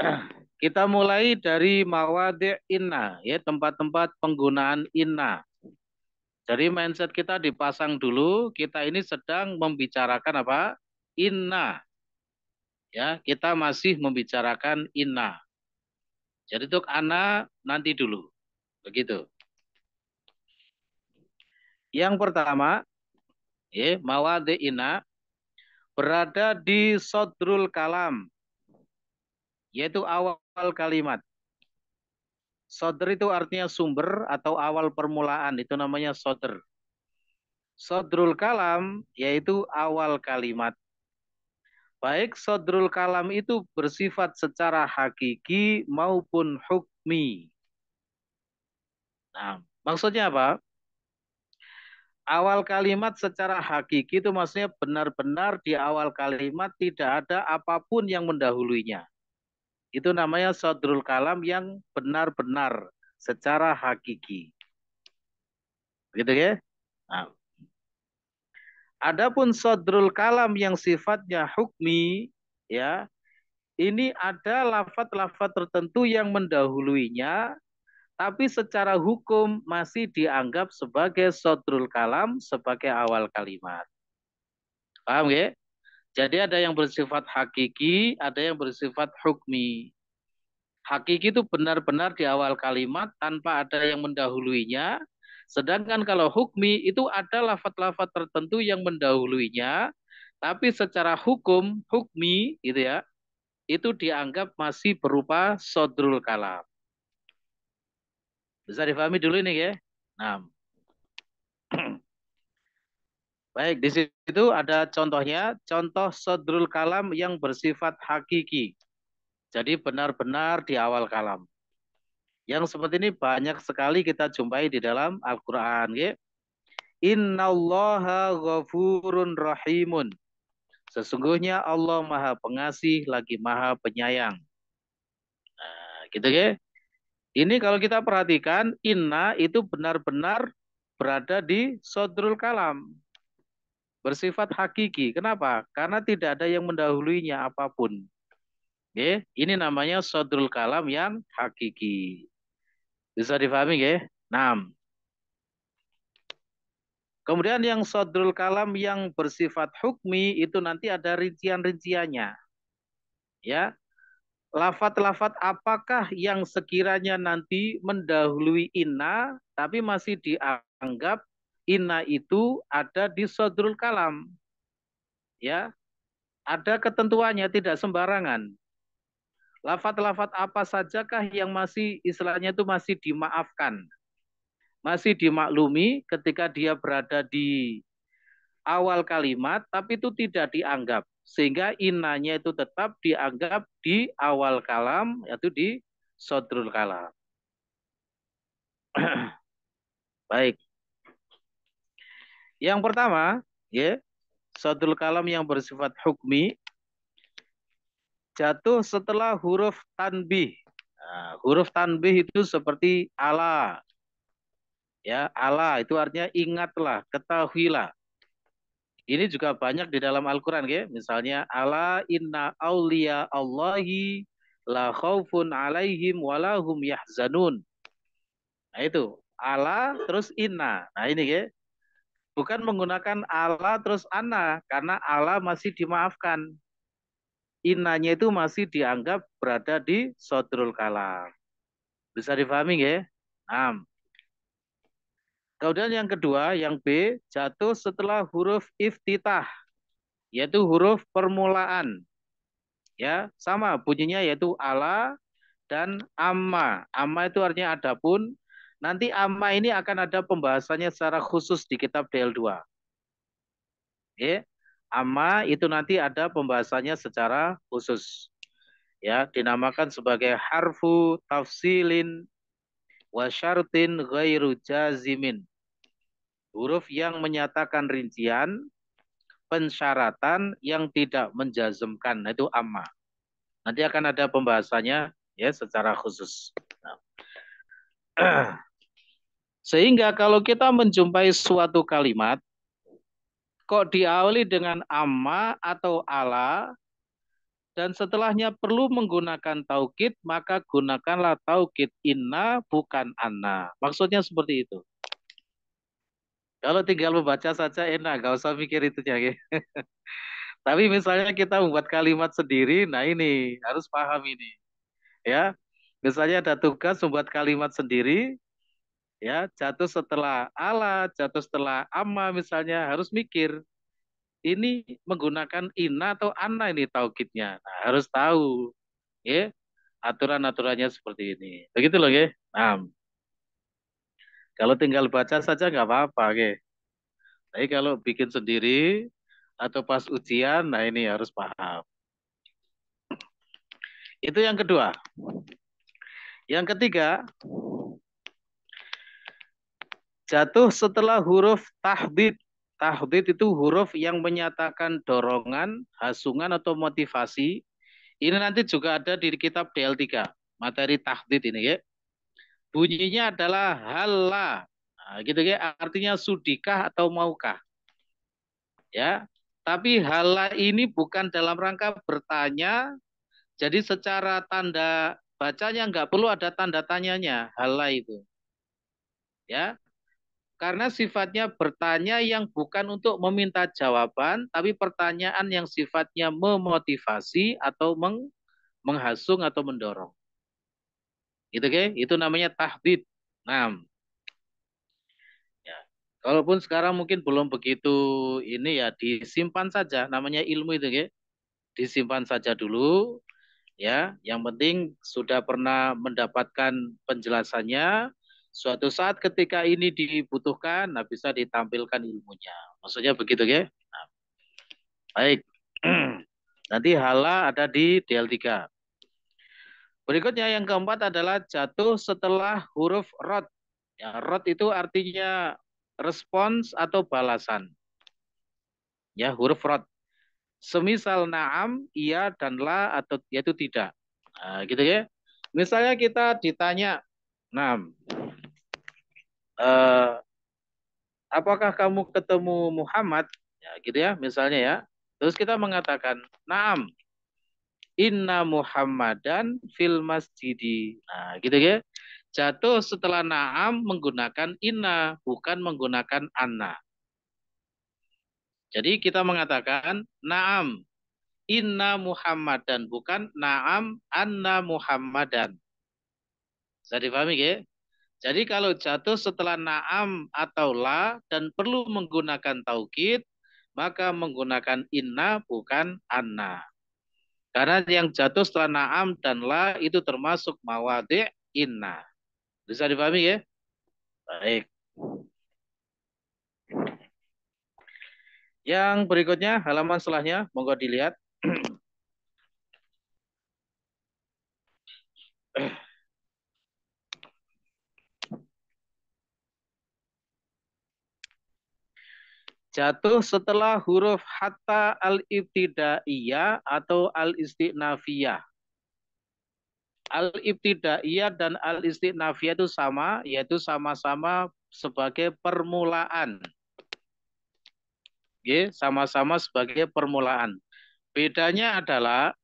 kita mulai dari mawade inna ya tempat-tempat penggunaan inna jadi mindset kita dipasang dulu, kita ini sedang membicarakan apa? Inna. Ya, kita masih membicarakan inna. Jadi untuk ana nanti dulu. Begitu. Yang pertama, ya, mawade inna berada di sodrul kalam, yaitu awal kalimat. Sodr itu artinya sumber atau awal permulaan, itu namanya sodr. Sodrul kalam yaitu awal kalimat. Baik sodrul kalam itu bersifat secara hakiki maupun hukmi. Nah, maksudnya apa? Awal kalimat secara hakiki itu maksudnya benar-benar di awal kalimat tidak ada apapun yang mendahulunya. Itu namanya sodrul kalam yang benar-benar secara hakiki. Gitu ya? Nah. Adapun sodrul kalam yang sifatnya hukmi, ya, ini ada lafat-lafat tertentu yang mendahuluinya, tapi secara hukum masih dianggap sebagai sodrul kalam sebagai awal kalimat. Paham ya? Jadi ada yang bersifat hakiki, ada yang bersifat hukmi. Hakiki itu benar-benar di awal kalimat tanpa ada yang mendahuluinya. Sedangkan kalau hukmi itu ada lafat-lafat tertentu yang mendahuluinya. Tapi secara hukum, hukmi gitu ya, itu dianggap masih berupa sodrul kalam. Bisa difahami dulu ini ya. Nah, Baik, di situ ada contohnya, contoh sodrul kalam yang bersifat hakiki. Jadi benar-benar di awal kalam. Yang seperti ini banyak sekali kita jumpai di dalam Al-Quran. Inna allaha ghafurun rahimun. Sesungguhnya Allah maha pengasih lagi maha penyayang. Nah, gitu ya. Ini kalau kita perhatikan, inna itu benar-benar berada di sodrul kalam bersifat hakiki. Kenapa? Karena tidak ada yang mendahulunya apapun. Oke, ini namanya sodrul kalam yang hakiki. Bisa difahami, ya? Enam. Kemudian yang sodrul kalam yang bersifat hukmi itu nanti ada rincian-rinciannya. Ya, lafat-lafat apakah yang sekiranya nanti mendahului inna tapi masih dianggap inna itu ada di sodrul kalam. Ya, ada ketentuannya tidak sembarangan. Lafat-lafat apa sajakah yang masih istilahnya itu masih dimaafkan. Masih dimaklumi ketika dia berada di awal kalimat tapi itu tidak dianggap. Sehingga inanya itu tetap dianggap di awal kalam yaitu di sodrul kalam. Baik. Yang pertama, ya, satu kalam yang bersifat hukmi jatuh setelah huruf tanbih. Nah, huruf tanbih itu seperti ala. Ya, ala itu artinya ingatlah, ketahuilah. Ini juga banyak di dalam Al-Qur'an ya. Misalnya ala inna aulia Allahi la khaufun alaihim walahum yahzanun. Nah itu ala terus inna. Nah ini ya bukan menggunakan ala terus ana karena ala masih dimaafkan. Inanya itu masih dianggap berada di sodrul kalam. Bisa difahami ya? Am. Kemudian yang kedua, yang B, jatuh setelah huruf iftitah, yaitu huruf permulaan. Ya, sama bunyinya yaitu ala dan amma. Amma itu artinya adapun, Nanti ama ini akan ada pembahasannya secara khusus di kitab DL2. Ya, ama itu nanti ada pembahasannya secara khusus. Ya, dinamakan sebagai harfu tafsilin wa syartin ghairu jazimin. Huruf yang menyatakan rincian, pensyaratan yang tidak menjazmkan, nah, itu amma. Nanti akan ada pembahasannya ya secara khusus. Nah. Sehingga kalau kita menjumpai suatu kalimat, kok diawali dengan amma atau ala, dan setelahnya perlu menggunakan taukid, maka gunakanlah taukid inna bukan anna. Maksudnya seperti itu. Kalau tinggal membaca saja enak, gak usah mikir itu Ya. Tapi misalnya kita membuat kalimat sendiri, nah ini harus paham ini. Ya, misalnya ada tugas membuat kalimat sendiri, ya jatuh setelah ala jatuh setelah ama misalnya harus mikir ini menggunakan ina atau ana ini taukidnya nah, harus tahu ya aturan aturannya seperti ini begitu loh ya nah, kalau tinggal baca saja nggak apa-apa ya tapi kalau bikin sendiri atau pas ujian nah ini harus paham itu yang kedua yang ketiga Jatuh setelah huruf tahdid. Tahdid itu huruf yang menyatakan dorongan, hasungan, atau motivasi. Ini nanti juga ada di kitab DL3, materi tahdid ini ya. Bunyinya adalah hala. Nah, gitu ya, artinya sudikah atau maukah. Ya, tapi hala ini bukan dalam rangka bertanya. Jadi secara tanda bacanya nggak perlu ada tanda tanyanya hala itu. Ya, karena sifatnya bertanya yang bukan untuk meminta jawaban, tapi pertanyaan yang sifatnya memotivasi atau meng menghasung atau mendorong. Itu okay? Itu namanya tahdid. Nah, ya. sekarang mungkin belum begitu ini ya disimpan saja namanya ilmu itu ya. Disimpan saja dulu ya. Yang penting sudah pernah mendapatkan penjelasannya, Suatu saat ketika ini dibutuhkan, nah bisa ditampilkan ilmunya. Maksudnya begitu ya? Nah, baik. Nanti hala ada di DL3. Berikutnya yang keempat adalah jatuh setelah huruf rot. Ya, rot itu artinya respons atau balasan. Ya, huruf rot. Semisal naam, iya, dan la, atau yaitu tidak. Nah, gitu ya. Misalnya kita ditanya, naam, uh, apakah kamu ketemu Muhammad ya gitu ya misalnya ya terus kita mengatakan naam inna Muhammadan fil masjidi nah gitu ya jatuh setelah naam menggunakan inna bukan menggunakan anna jadi kita mengatakan naam inna Muhammadan bukan naam anna Muhammadan bisa dipahami ya jadi kalau jatuh setelah naam atau la dan perlu menggunakan taukid, maka menggunakan inna bukan anna. Karena yang jatuh setelah naam dan la itu termasuk mawadi inna. Bisa dipahami ya? Baik. Yang berikutnya halaman setelahnya monggo dilihat. jatuh setelah huruf hatta al-ibtidaiyah atau al-istinafiyah. Al-ibtidaiyah dan al-istinafiyah itu sama, yaitu sama-sama sebagai permulaan. Oke, sama-sama sebagai permulaan. Bedanya adalah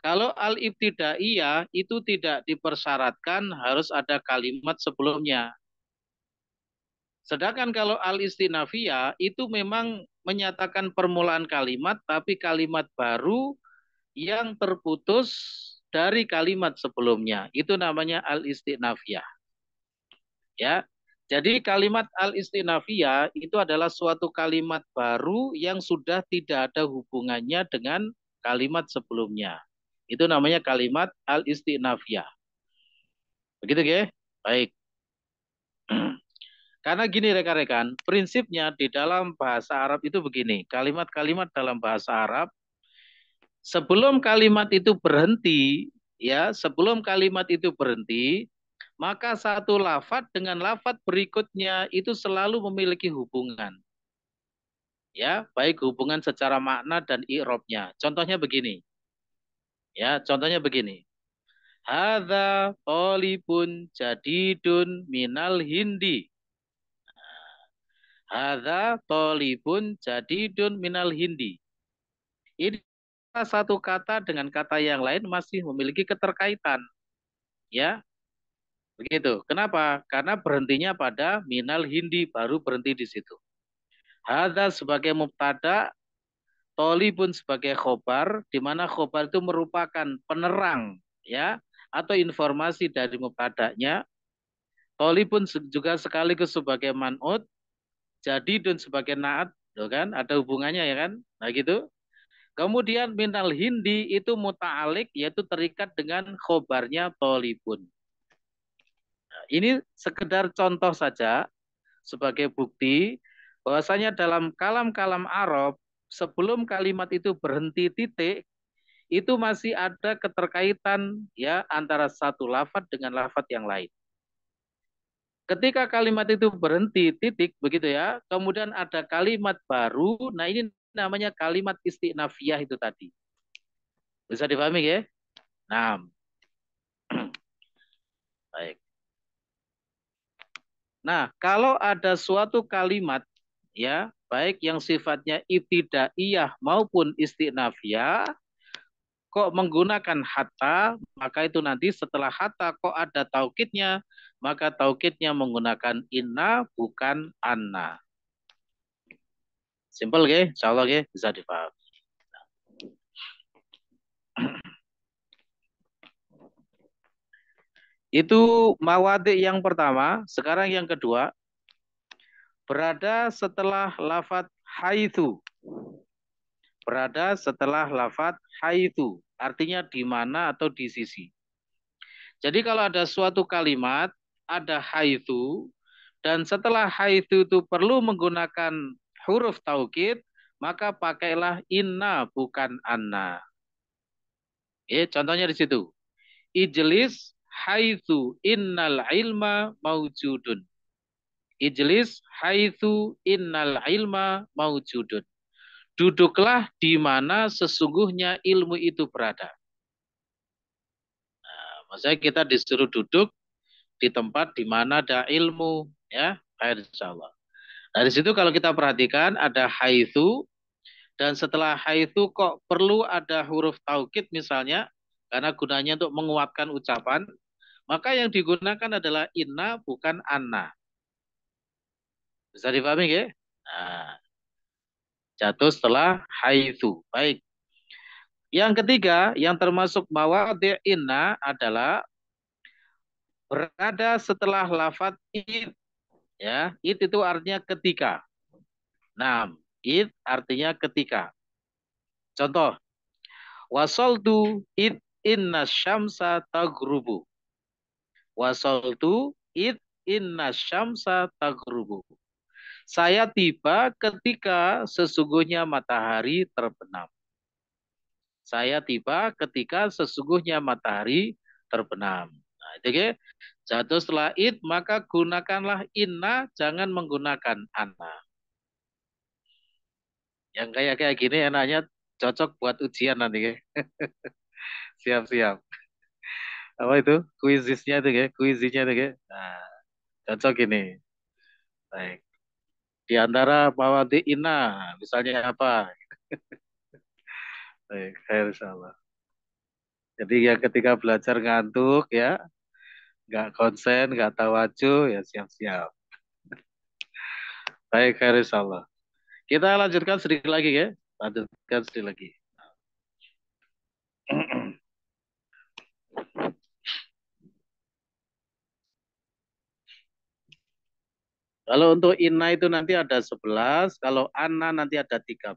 kalau al-ibtidaiyah itu tidak dipersyaratkan harus ada kalimat sebelumnya. Sedangkan kalau al-istinafiyah itu memang menyatakan permulaan kalimat tapi kalimat baru yang terputus dari kalimat sebelumnya. Itu namanya al-istinafiyah. Ya. Jadi kalimat al-istinafiyah itu adalah suatu kalimat baru yang sudah tidak ada hubungannya dengan kalimat sebelumnya. Itu namanya kalimat al-istinafiyah. Begitu, ya? Baik. Karena gini rekan-rekan, prinsipnya di dalam bahasa Arab itu begini, kalimat-kalimat dalam bahasa Arab sebelum kalimat itu berhenti, ya, sebelum kalimat itu berhenti, maka satu lafat dengan lafat berikutnya itu selalu memiliki hubungan. Ya, baik hubungan secara makna dan irobnya Contohnya begini. Ya, contohnya begini. Hadza qalibun jadidun minal hindi. Ada tolibun jadidun minal hindi. Ini satu kata dengan kata yang lain masih memiliki keterkaitan. Ya. Begitu. Kenapa? Karena berhentinya pada minal hindi baru berhenti di situ. Ada sebagai mubtada, tolibun sebagai khobar, di mana khobar itu merupakan penerang ya atau informasi dari mubtada'nya. Tolibun juga sekaligus sebagai manut jadi dan sebagai naat tuh kan ada hubungannya ya kan nah gitu kemudian minal hindi itu muta'alik yaitu terikat dengan khobarnya tolibun nah, ini sekedar contoh saja sebagai bukti bahwasanya dalam kalam-kalam Arab sebelum kalimat itu berhenti titik itu masih ada keterkaitan ya antara satu lafat dengan lafat yang lain. Ketika kalimat itu berhenti titik begitu ya, kemudian ada kalimat baru. Nah, ini namanya kalimat istiqnafiyah itu tadi. Bisa dipahami ya? Nah. Baik. Nah, kalau ada suatu kalimat ya, baik yang sifatnya iya maupun istiqnafiyah, kok menggunakan hatta, maka itu nanti setelah hatta kok ada taukitnya maka taukitnya menggunakan inna bukan anna. Simple insya Allah ge bisa dipahami. Itu mawati yang pertama. Sekarang yang kedua. Berada setelah lafat haithu. Berada setelah lafat haithu. Artinya di mana atau di sisi. Jadi kalau ada suatu kalimat, ada haitu, dan setelah haitu itu perlu menggunakan huruf taukid, maka pakailah inna bukan anna. Ya, contohnya di situ. Ijlis haitu innal ilma maujudun. Ijlis haitu innal ilma maujudun duduklah di mana sesungguhnya ilmu itu berada. Nah, maksudnya kita disuruh duduk di tempat di mana ada ilmu, ya, insyaallah. Nah, di situ kalau kita perhatikan ada haitsu dan setelah haitsu kok perlu ada huruf taukid misalnya karena gunanya untuk menguatkan ucapan, maka yang digunakan adalah inna bukan anna. Bisa dipahami ya? Nah, Jatuh setelah haitsu. Baik. Yang ketiga, yang termasuk mawadi' inna adalah berada setelah lafat id. Ya, id itu artinya ketika. Nam, id artinya ketika. Contoh, wasoltu it inna syamsa tagrubu. Wasoltu id inna syamsa tagrubu. Saya tiba ketika sesungguhnya matahari terbenam. Saya tiba ketika sesungguhnya matahari terbenam. Nah, Okay. jatuh setelah it, maka gunakanlah inna, jangan menggunakan anna. Yang kayak kayak gini enaknya cocok buat ujian nanti. Siap-siap. Apa itu? Kuisisnya itu ya, kuisisnya itu Nah, cocok ini. Baik. Di antara di ina, misalnya apa? Baik, khair salah. Jadi ya ketika belajar ngantuk ya, nggak konsen, nggak tawaju ya siap-siap. Baik, khair Kita lanjutkan sedikit lagi ya. Lanjutkan sedikit lagi. Kalau untuk Ina itu nanti ada 11, kalau Ana nanti ada 13.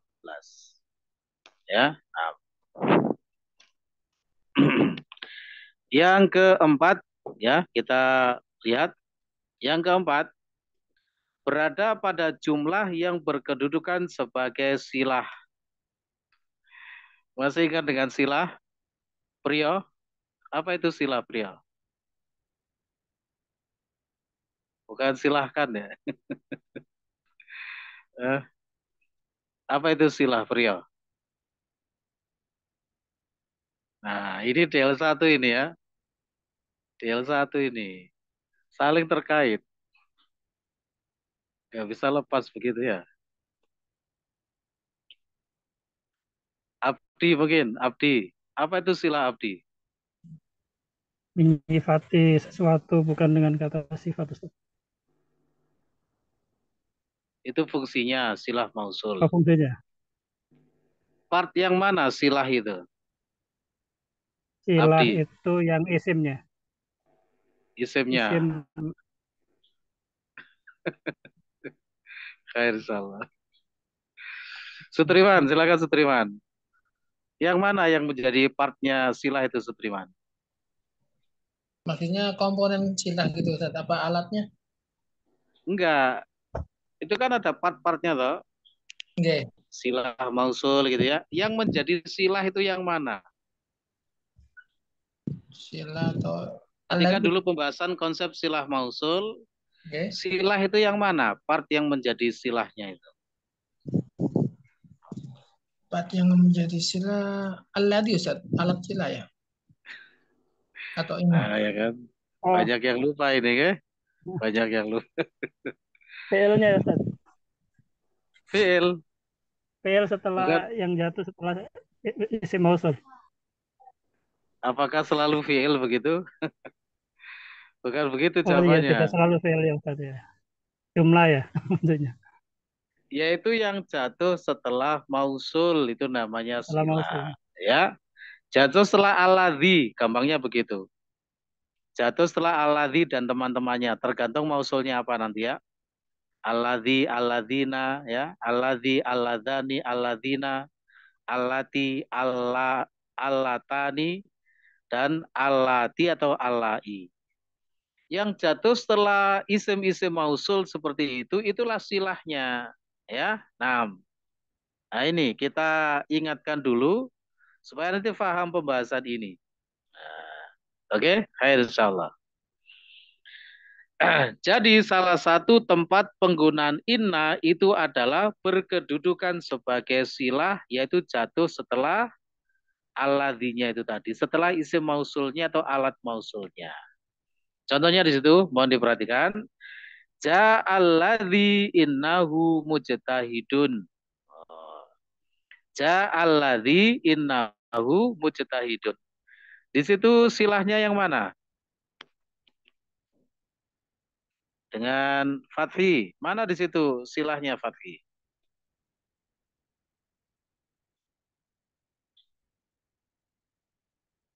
Ya. Nah. Yang keempat, ya, kita lihat. Yang keempat, berada pada jumlah yang berkedudukan sebagai silah. Masih ingat dengan silah? Prio? Apa itu silah prio? Bukan silahkan ya. Eh, apa itu silah pria? Nah, ini DL1 ini ya. DL1 ini. Saling terkait. Gak bisa lepas begitu ya. Abdi mungkin, Abdi. Apa itu sila Abdi? Menyifati sesuatu bukan dengan kata sifat. Ustaz. Itu fungsinya silah mausul. apa fungsinya. Part yang mana silah itu? Silah Abdi. itu yang isimnya. Isimnya. Isim... Khair salah. sutriwan silakan Sutriman. Yang mana yang menjadi partnya silah itu sutriwan Maksudnya komponen silah gitu, Ustaz. apa alatnya? Enggak, itu kan ada part-partnya toh. Okay. Silah mausul gitu ya. Yang menjadi silah itu yang mana? Silah atau Ketika dulu pembahasan konsep silah mausul, okay. silah itu yang mana? Part yang menjadi silahnya itu. Part yang menjadi silah alat ya, alat silah ya. Atau ini. Nah, ya kan. Oh. yang lupa ini, kan? Banyak yang lupa. VL-nya ya, Ustaz Fail, VL setelah Enggak. yang jatuh setelah isi mausul Apakah selalu fail begitu? Bukan begitu jawabannya. Oh iya, tidak selalu fail yang Ustaz ya. Jumlah ya maksudnya. Yaitu yang jatuh setelah mausul itu namanya setelah sila. Mausul. Ya. Jatuh setelah aladi, gampangnya begitu. Jatuh setelah aladi dan teman-temannya, tergantung mausulnya apa nanti ya. Alladhi Aladina, ya, alladhi Aladani, Aladina, allati alla allatani dan allati atau allai. Yang jatuh setelah isim-isim mausul seperti itu itulah silahnya ya. Nah, nah ini kita ingatkan dulu supaya nanti paham pembahasan ini. Nah, oke, okay? Hai, insyaallah. Jadi salah satu tempat penggunaan inna itu adalah berkedudukan sebagai silah yaitu jatuh setelah aladinya itu tadi, setelah isi mausulnya atau alat mausulnya. Contohnya di situ mohon diperhatikan. aladhi innahu mujtahidun. Oh. aladhi innahu mujtahidun. Di situ silahnya yang mana? dengan fathi. Mana di situ silahnya fathi?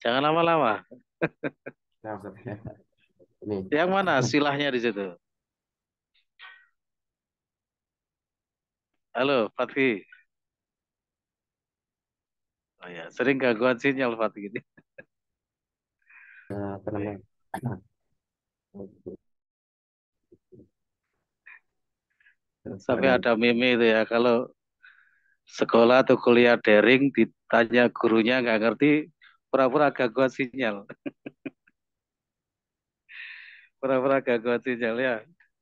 Jangan lama-lama. Yang mana silahnya di situ? Halo, Fatih. Oh ya, sering gangguan sinyal Fatih ini. Apa Sampai ada meme itu ya, kalau sekolah atau kuliah daring ditanya gurunya nggak ngerti, pura-pura gangguan sinyal. pura-pura gangguan sinyal ya.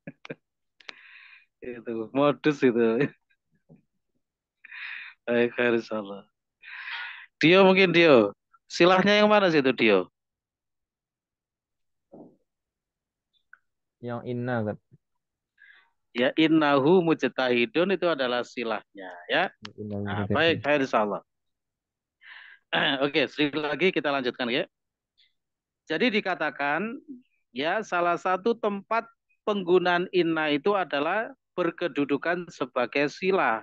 itu modus itu. Baik, Allah. Dio mungkin Dio. Silahnya yang mana sih itu Dio? Yang inna kan. Ya innahu mujtahidun itu adalah silahnya ya. Nah, baik, khair insyaallah. Oke, sekali lagi kita lanjutkan ya. Jadi dikatakan ya salah satu tempat penggunaan inna itu adalah berkedudukan sebagai silah.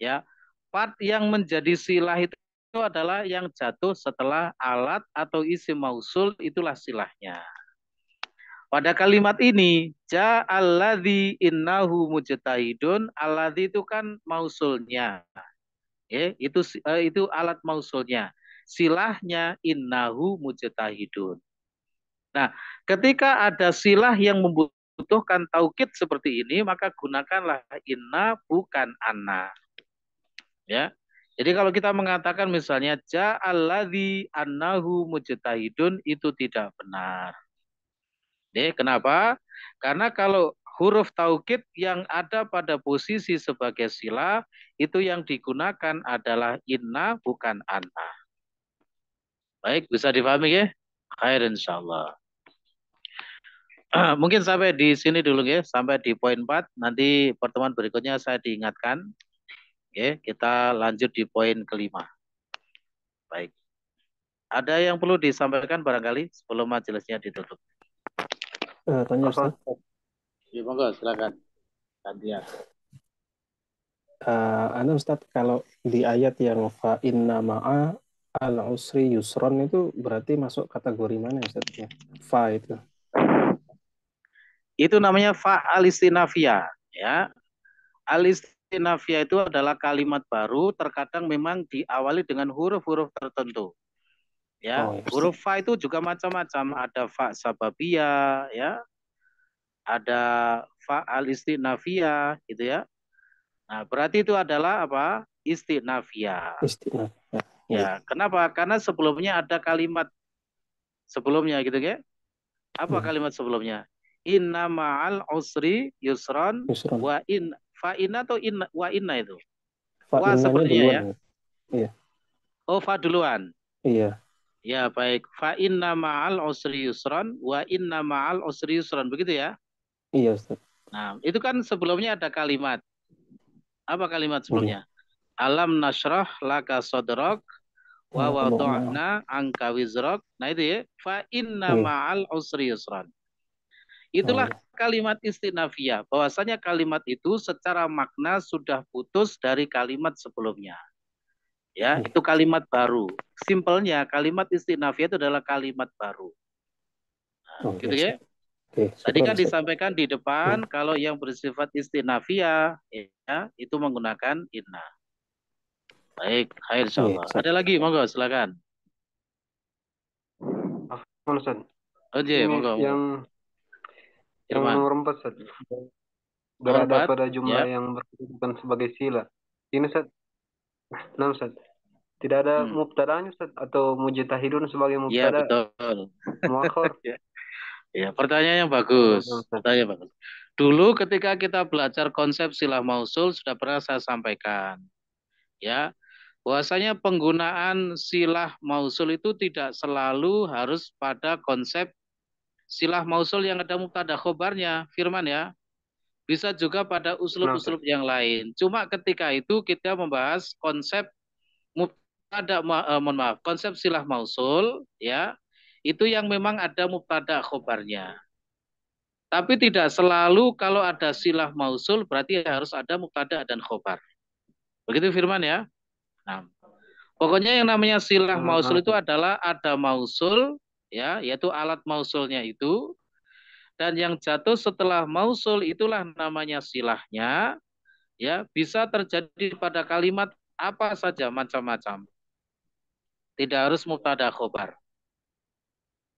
Ya, part yang menjadi silah itu itu adalah yang jatuh setelah alat atau isi mausul itulah silahnya. Pada kalimat ini, alladhi innahu mujtahidun, alladhi itu kan mausulnya. Ya, itu eh, itu alat mausulnya. Silahnya innahu mujtahidun. Nah, ketika ada silah yang membutuhkan taukid seperti ini, maka gunakanlah inna bukan anna. Ya. Jadi kalau kita mengatakan misalnya alladhi annahu mujtahidun itu tidak benar. Ya, kenapa? Karena kalau huruf taukid yang ada pada posisi sebagai sila itu yang digunakan adalah inna bukan anna. Baik, bisa dipahami ya? Khair insyaallah. Mungkin sampai di sini dulu ya, sampai di poin 4. Nanti pertemuan berikutnya saya diingatkan. Oke, kita lanjut di poin kelima. Baik. Ada yang perlu disampaikan barangkali sebelum majelisnya ditutup. Eh, tanya Ustaz. Ya, monggo silakan. Gantian. Ya. Uh, eh, Anda Ustaz, kalau di ayat yang fa inna ma'a al usri yusron itu berarti masuk kategori mana Ustaz? Ya, fa itu. Itu namanya fa al istinafia, ya. Al istinafia itu adalah kalimat baru terkadang memang diawali dengan huruf-huruf tertentu ya oh, iya, huruf fa itu juga macam-macam ada fa sababia ya ada fa al istinafia gitu ya nah berarti itu adalah apa istinafia istinafia ya. ya kenapa karena sebelumnya ada kalimat sebelumnya gitu ya apa hmm. kalimat sebelumnya inna ma'al usri yusron, yusron. wa in fa inna atau in wa inna itu fa wa sebelumnya ya. ya iya. oh fa duluan iya Ya baik. Fa inna ma'al usri yusran wa inna ma'al usri yusran. Begitu ya? Iya Ustaz. Nah itu kan sebelumnya ada kalimat. Apa kalimat iya. sebelumnya? Iya. Alam nasrah laka sodrok wa wadu'na angka wizrok. Nah itu ya. Fa inna iya. ma'al usri yusran. Itulah oh, kalimat istinafiyah. Bahwasanya kalimat itu secara makna sudah putus dari kalimat sebelumnya. Ya, hmm. itu kalimat baru. Simpelnya kalimat istinafiyah itu adalah kalimat baru. Nah, oh, gitu ya. Okay, Tadi kan disampaikan di depan okay. Hmm. kalau yang bersifat istinafiyah ya itu menggunakan inna. Baik, hai insyaallah. Iya, Ada lagi monggo silakan. Oh, Oke, monggo. Yang yang Irman. nomor empat Berada pada jumlah ya. yang berkedudukan sebagai sila. Ini saat. Nah, Ustaz. Tidak ada hmm. mubtada'nya Ustaz atau mujtahidun sebagai iya, mubtada. Iya, betul. Muakhir. Iya, iya pertanyaan yang bagus. Pertanyaan bagus. Dulu ketika kita belajar konsep silah mausul sudah pernah saya sampaikan. Ya, bahwasanya penggunaan silah mausul itu tidak selalu harus pada konsep silah mausul yang ada mubtada khobarnya firman ya bisa juga pada uslub-uslub yang lain. Cuma ketika itu kita membahas konsep mubtada eh, mohon maaf, konsep silah mausul ya. Itu yang memang ada mubtada khobarnya. Tapi tidak selalu kalau ada silah mausul berarti harus ada mubtada dan khobar. Begitu firman ya. Nah, pokoknya yang namanya silah mausul itu adalah ada mausul ya, yaitu alat mausulnya itu dan yang jatuh setelah mausul itulah namanya silahnya ya bisa terjadi pada kalimat apa saja macam-macam tidak harus mubtada khobar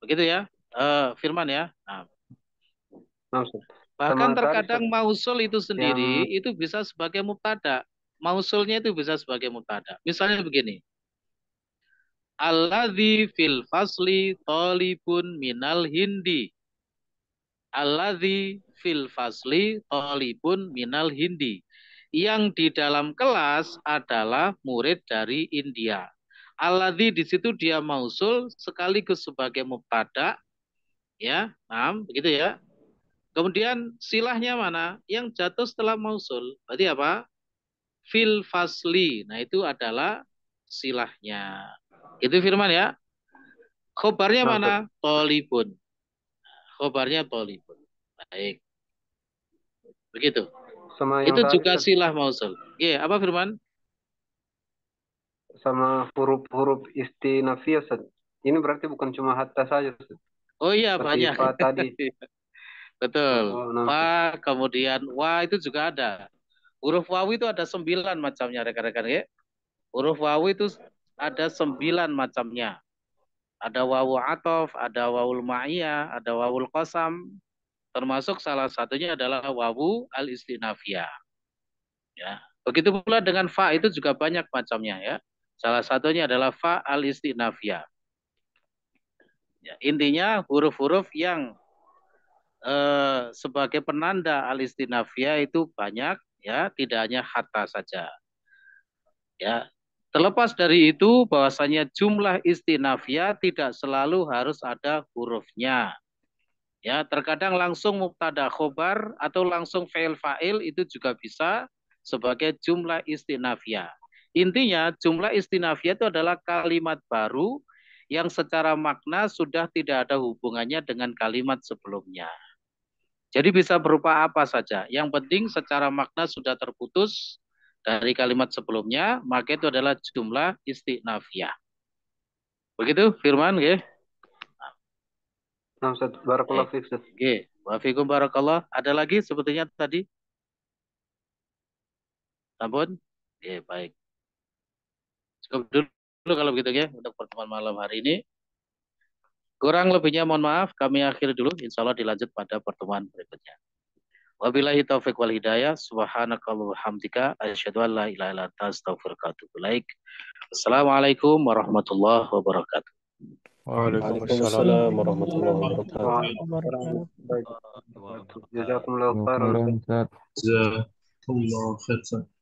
begitu ya uh, firman ya nah. bahkan terkadang mausul itu sendiri yang... itu bisa sebagai mubtada mausulnya itu bisa sebagai mubtada misalnya begini Alladhi fil fasli tolibun minal hindi alladhi fil fasli talibun minal hindi. Yang di dalam kelas adalah murid dari India. Aladi di situ dia mausul sekaligus sebagai mubtada. Ya, paham begitu ya. Kemudian silahnya mana? Yang jatuh setelah mausul. Berarti apa? Fil fasli. Nah, itu adalah silahnya. Itu firman ya. Khobarnya nah, mana? Tolibun khobarnya tolibun. Baik. Begitu. Sama itu tadi, juga kan? silah mausul. Iya, yeah, apa firman? Sama huruf-huruf istinafiyah, Ini berarti bukan cuma hatta saja, Ustaz. Oh iya, Seperti banyak. Fa tadi. Betul. Oh, nah. kemudian wa itu juga ada. Huruf wawu itu ada sembilan macamnya, rekan-rekan. Ya? Huruf wawu itu ada sembilan macamnya. Ada wawu atof, ada wawul ma'iyah, ada wawul qasam. Termasuk salah satunya adalah wawu al nafia. Ya. Begitu pula dengan fa itu juga banyak macamnya ya. Salah satunya adalah fa al istinafia. Ya, intinya huruf-huruf yang eh, sebagai penanda al nafia itu banyak ya, tidak hanya hatta saja. Ya, Terlepas dari itu, bahwasanya jumlah istinafia tidak selalu harus ada hurufnya. Ya, terkadang langsung mubtada khobar atau langsung fail fa'il itu juga bisa sebagai jumlah istinafia. Intinya jumlah istinafia itu adalah kalimat baru yang secara makna sudah tidak ada hubungannya dengan kalimat sebelumnya. Jadi bisa berupa apa saja. Yang penting secara makna sudah terputus, dari kalimat sebelumnya, maka itu adalah jumlah istiqnafiyah. Begitu Firman, nggih? Nah, Ustaz, barakallahu barakallah. Ada lagi sepertinya tadi? Ampun? Oke, baik. Cukup dulu kalau begitu ya untuk pertemuan malam hari ini. Kurang lebihnya mohon maaf, kami akhiri dulu. Insya Allah dilanjut pada pertemuan berikutnya. Wabillahi taufiq wal hidayah. Subhanakallahu hamdika. Asyadu an la ilaha illa anta astaghfirullah Baik. Assalamualaikum warahmatullahi wabarakatuh. Waalaikumsalam warahmatullahi wabarakatuh. khairan. Jazakumullah khairan.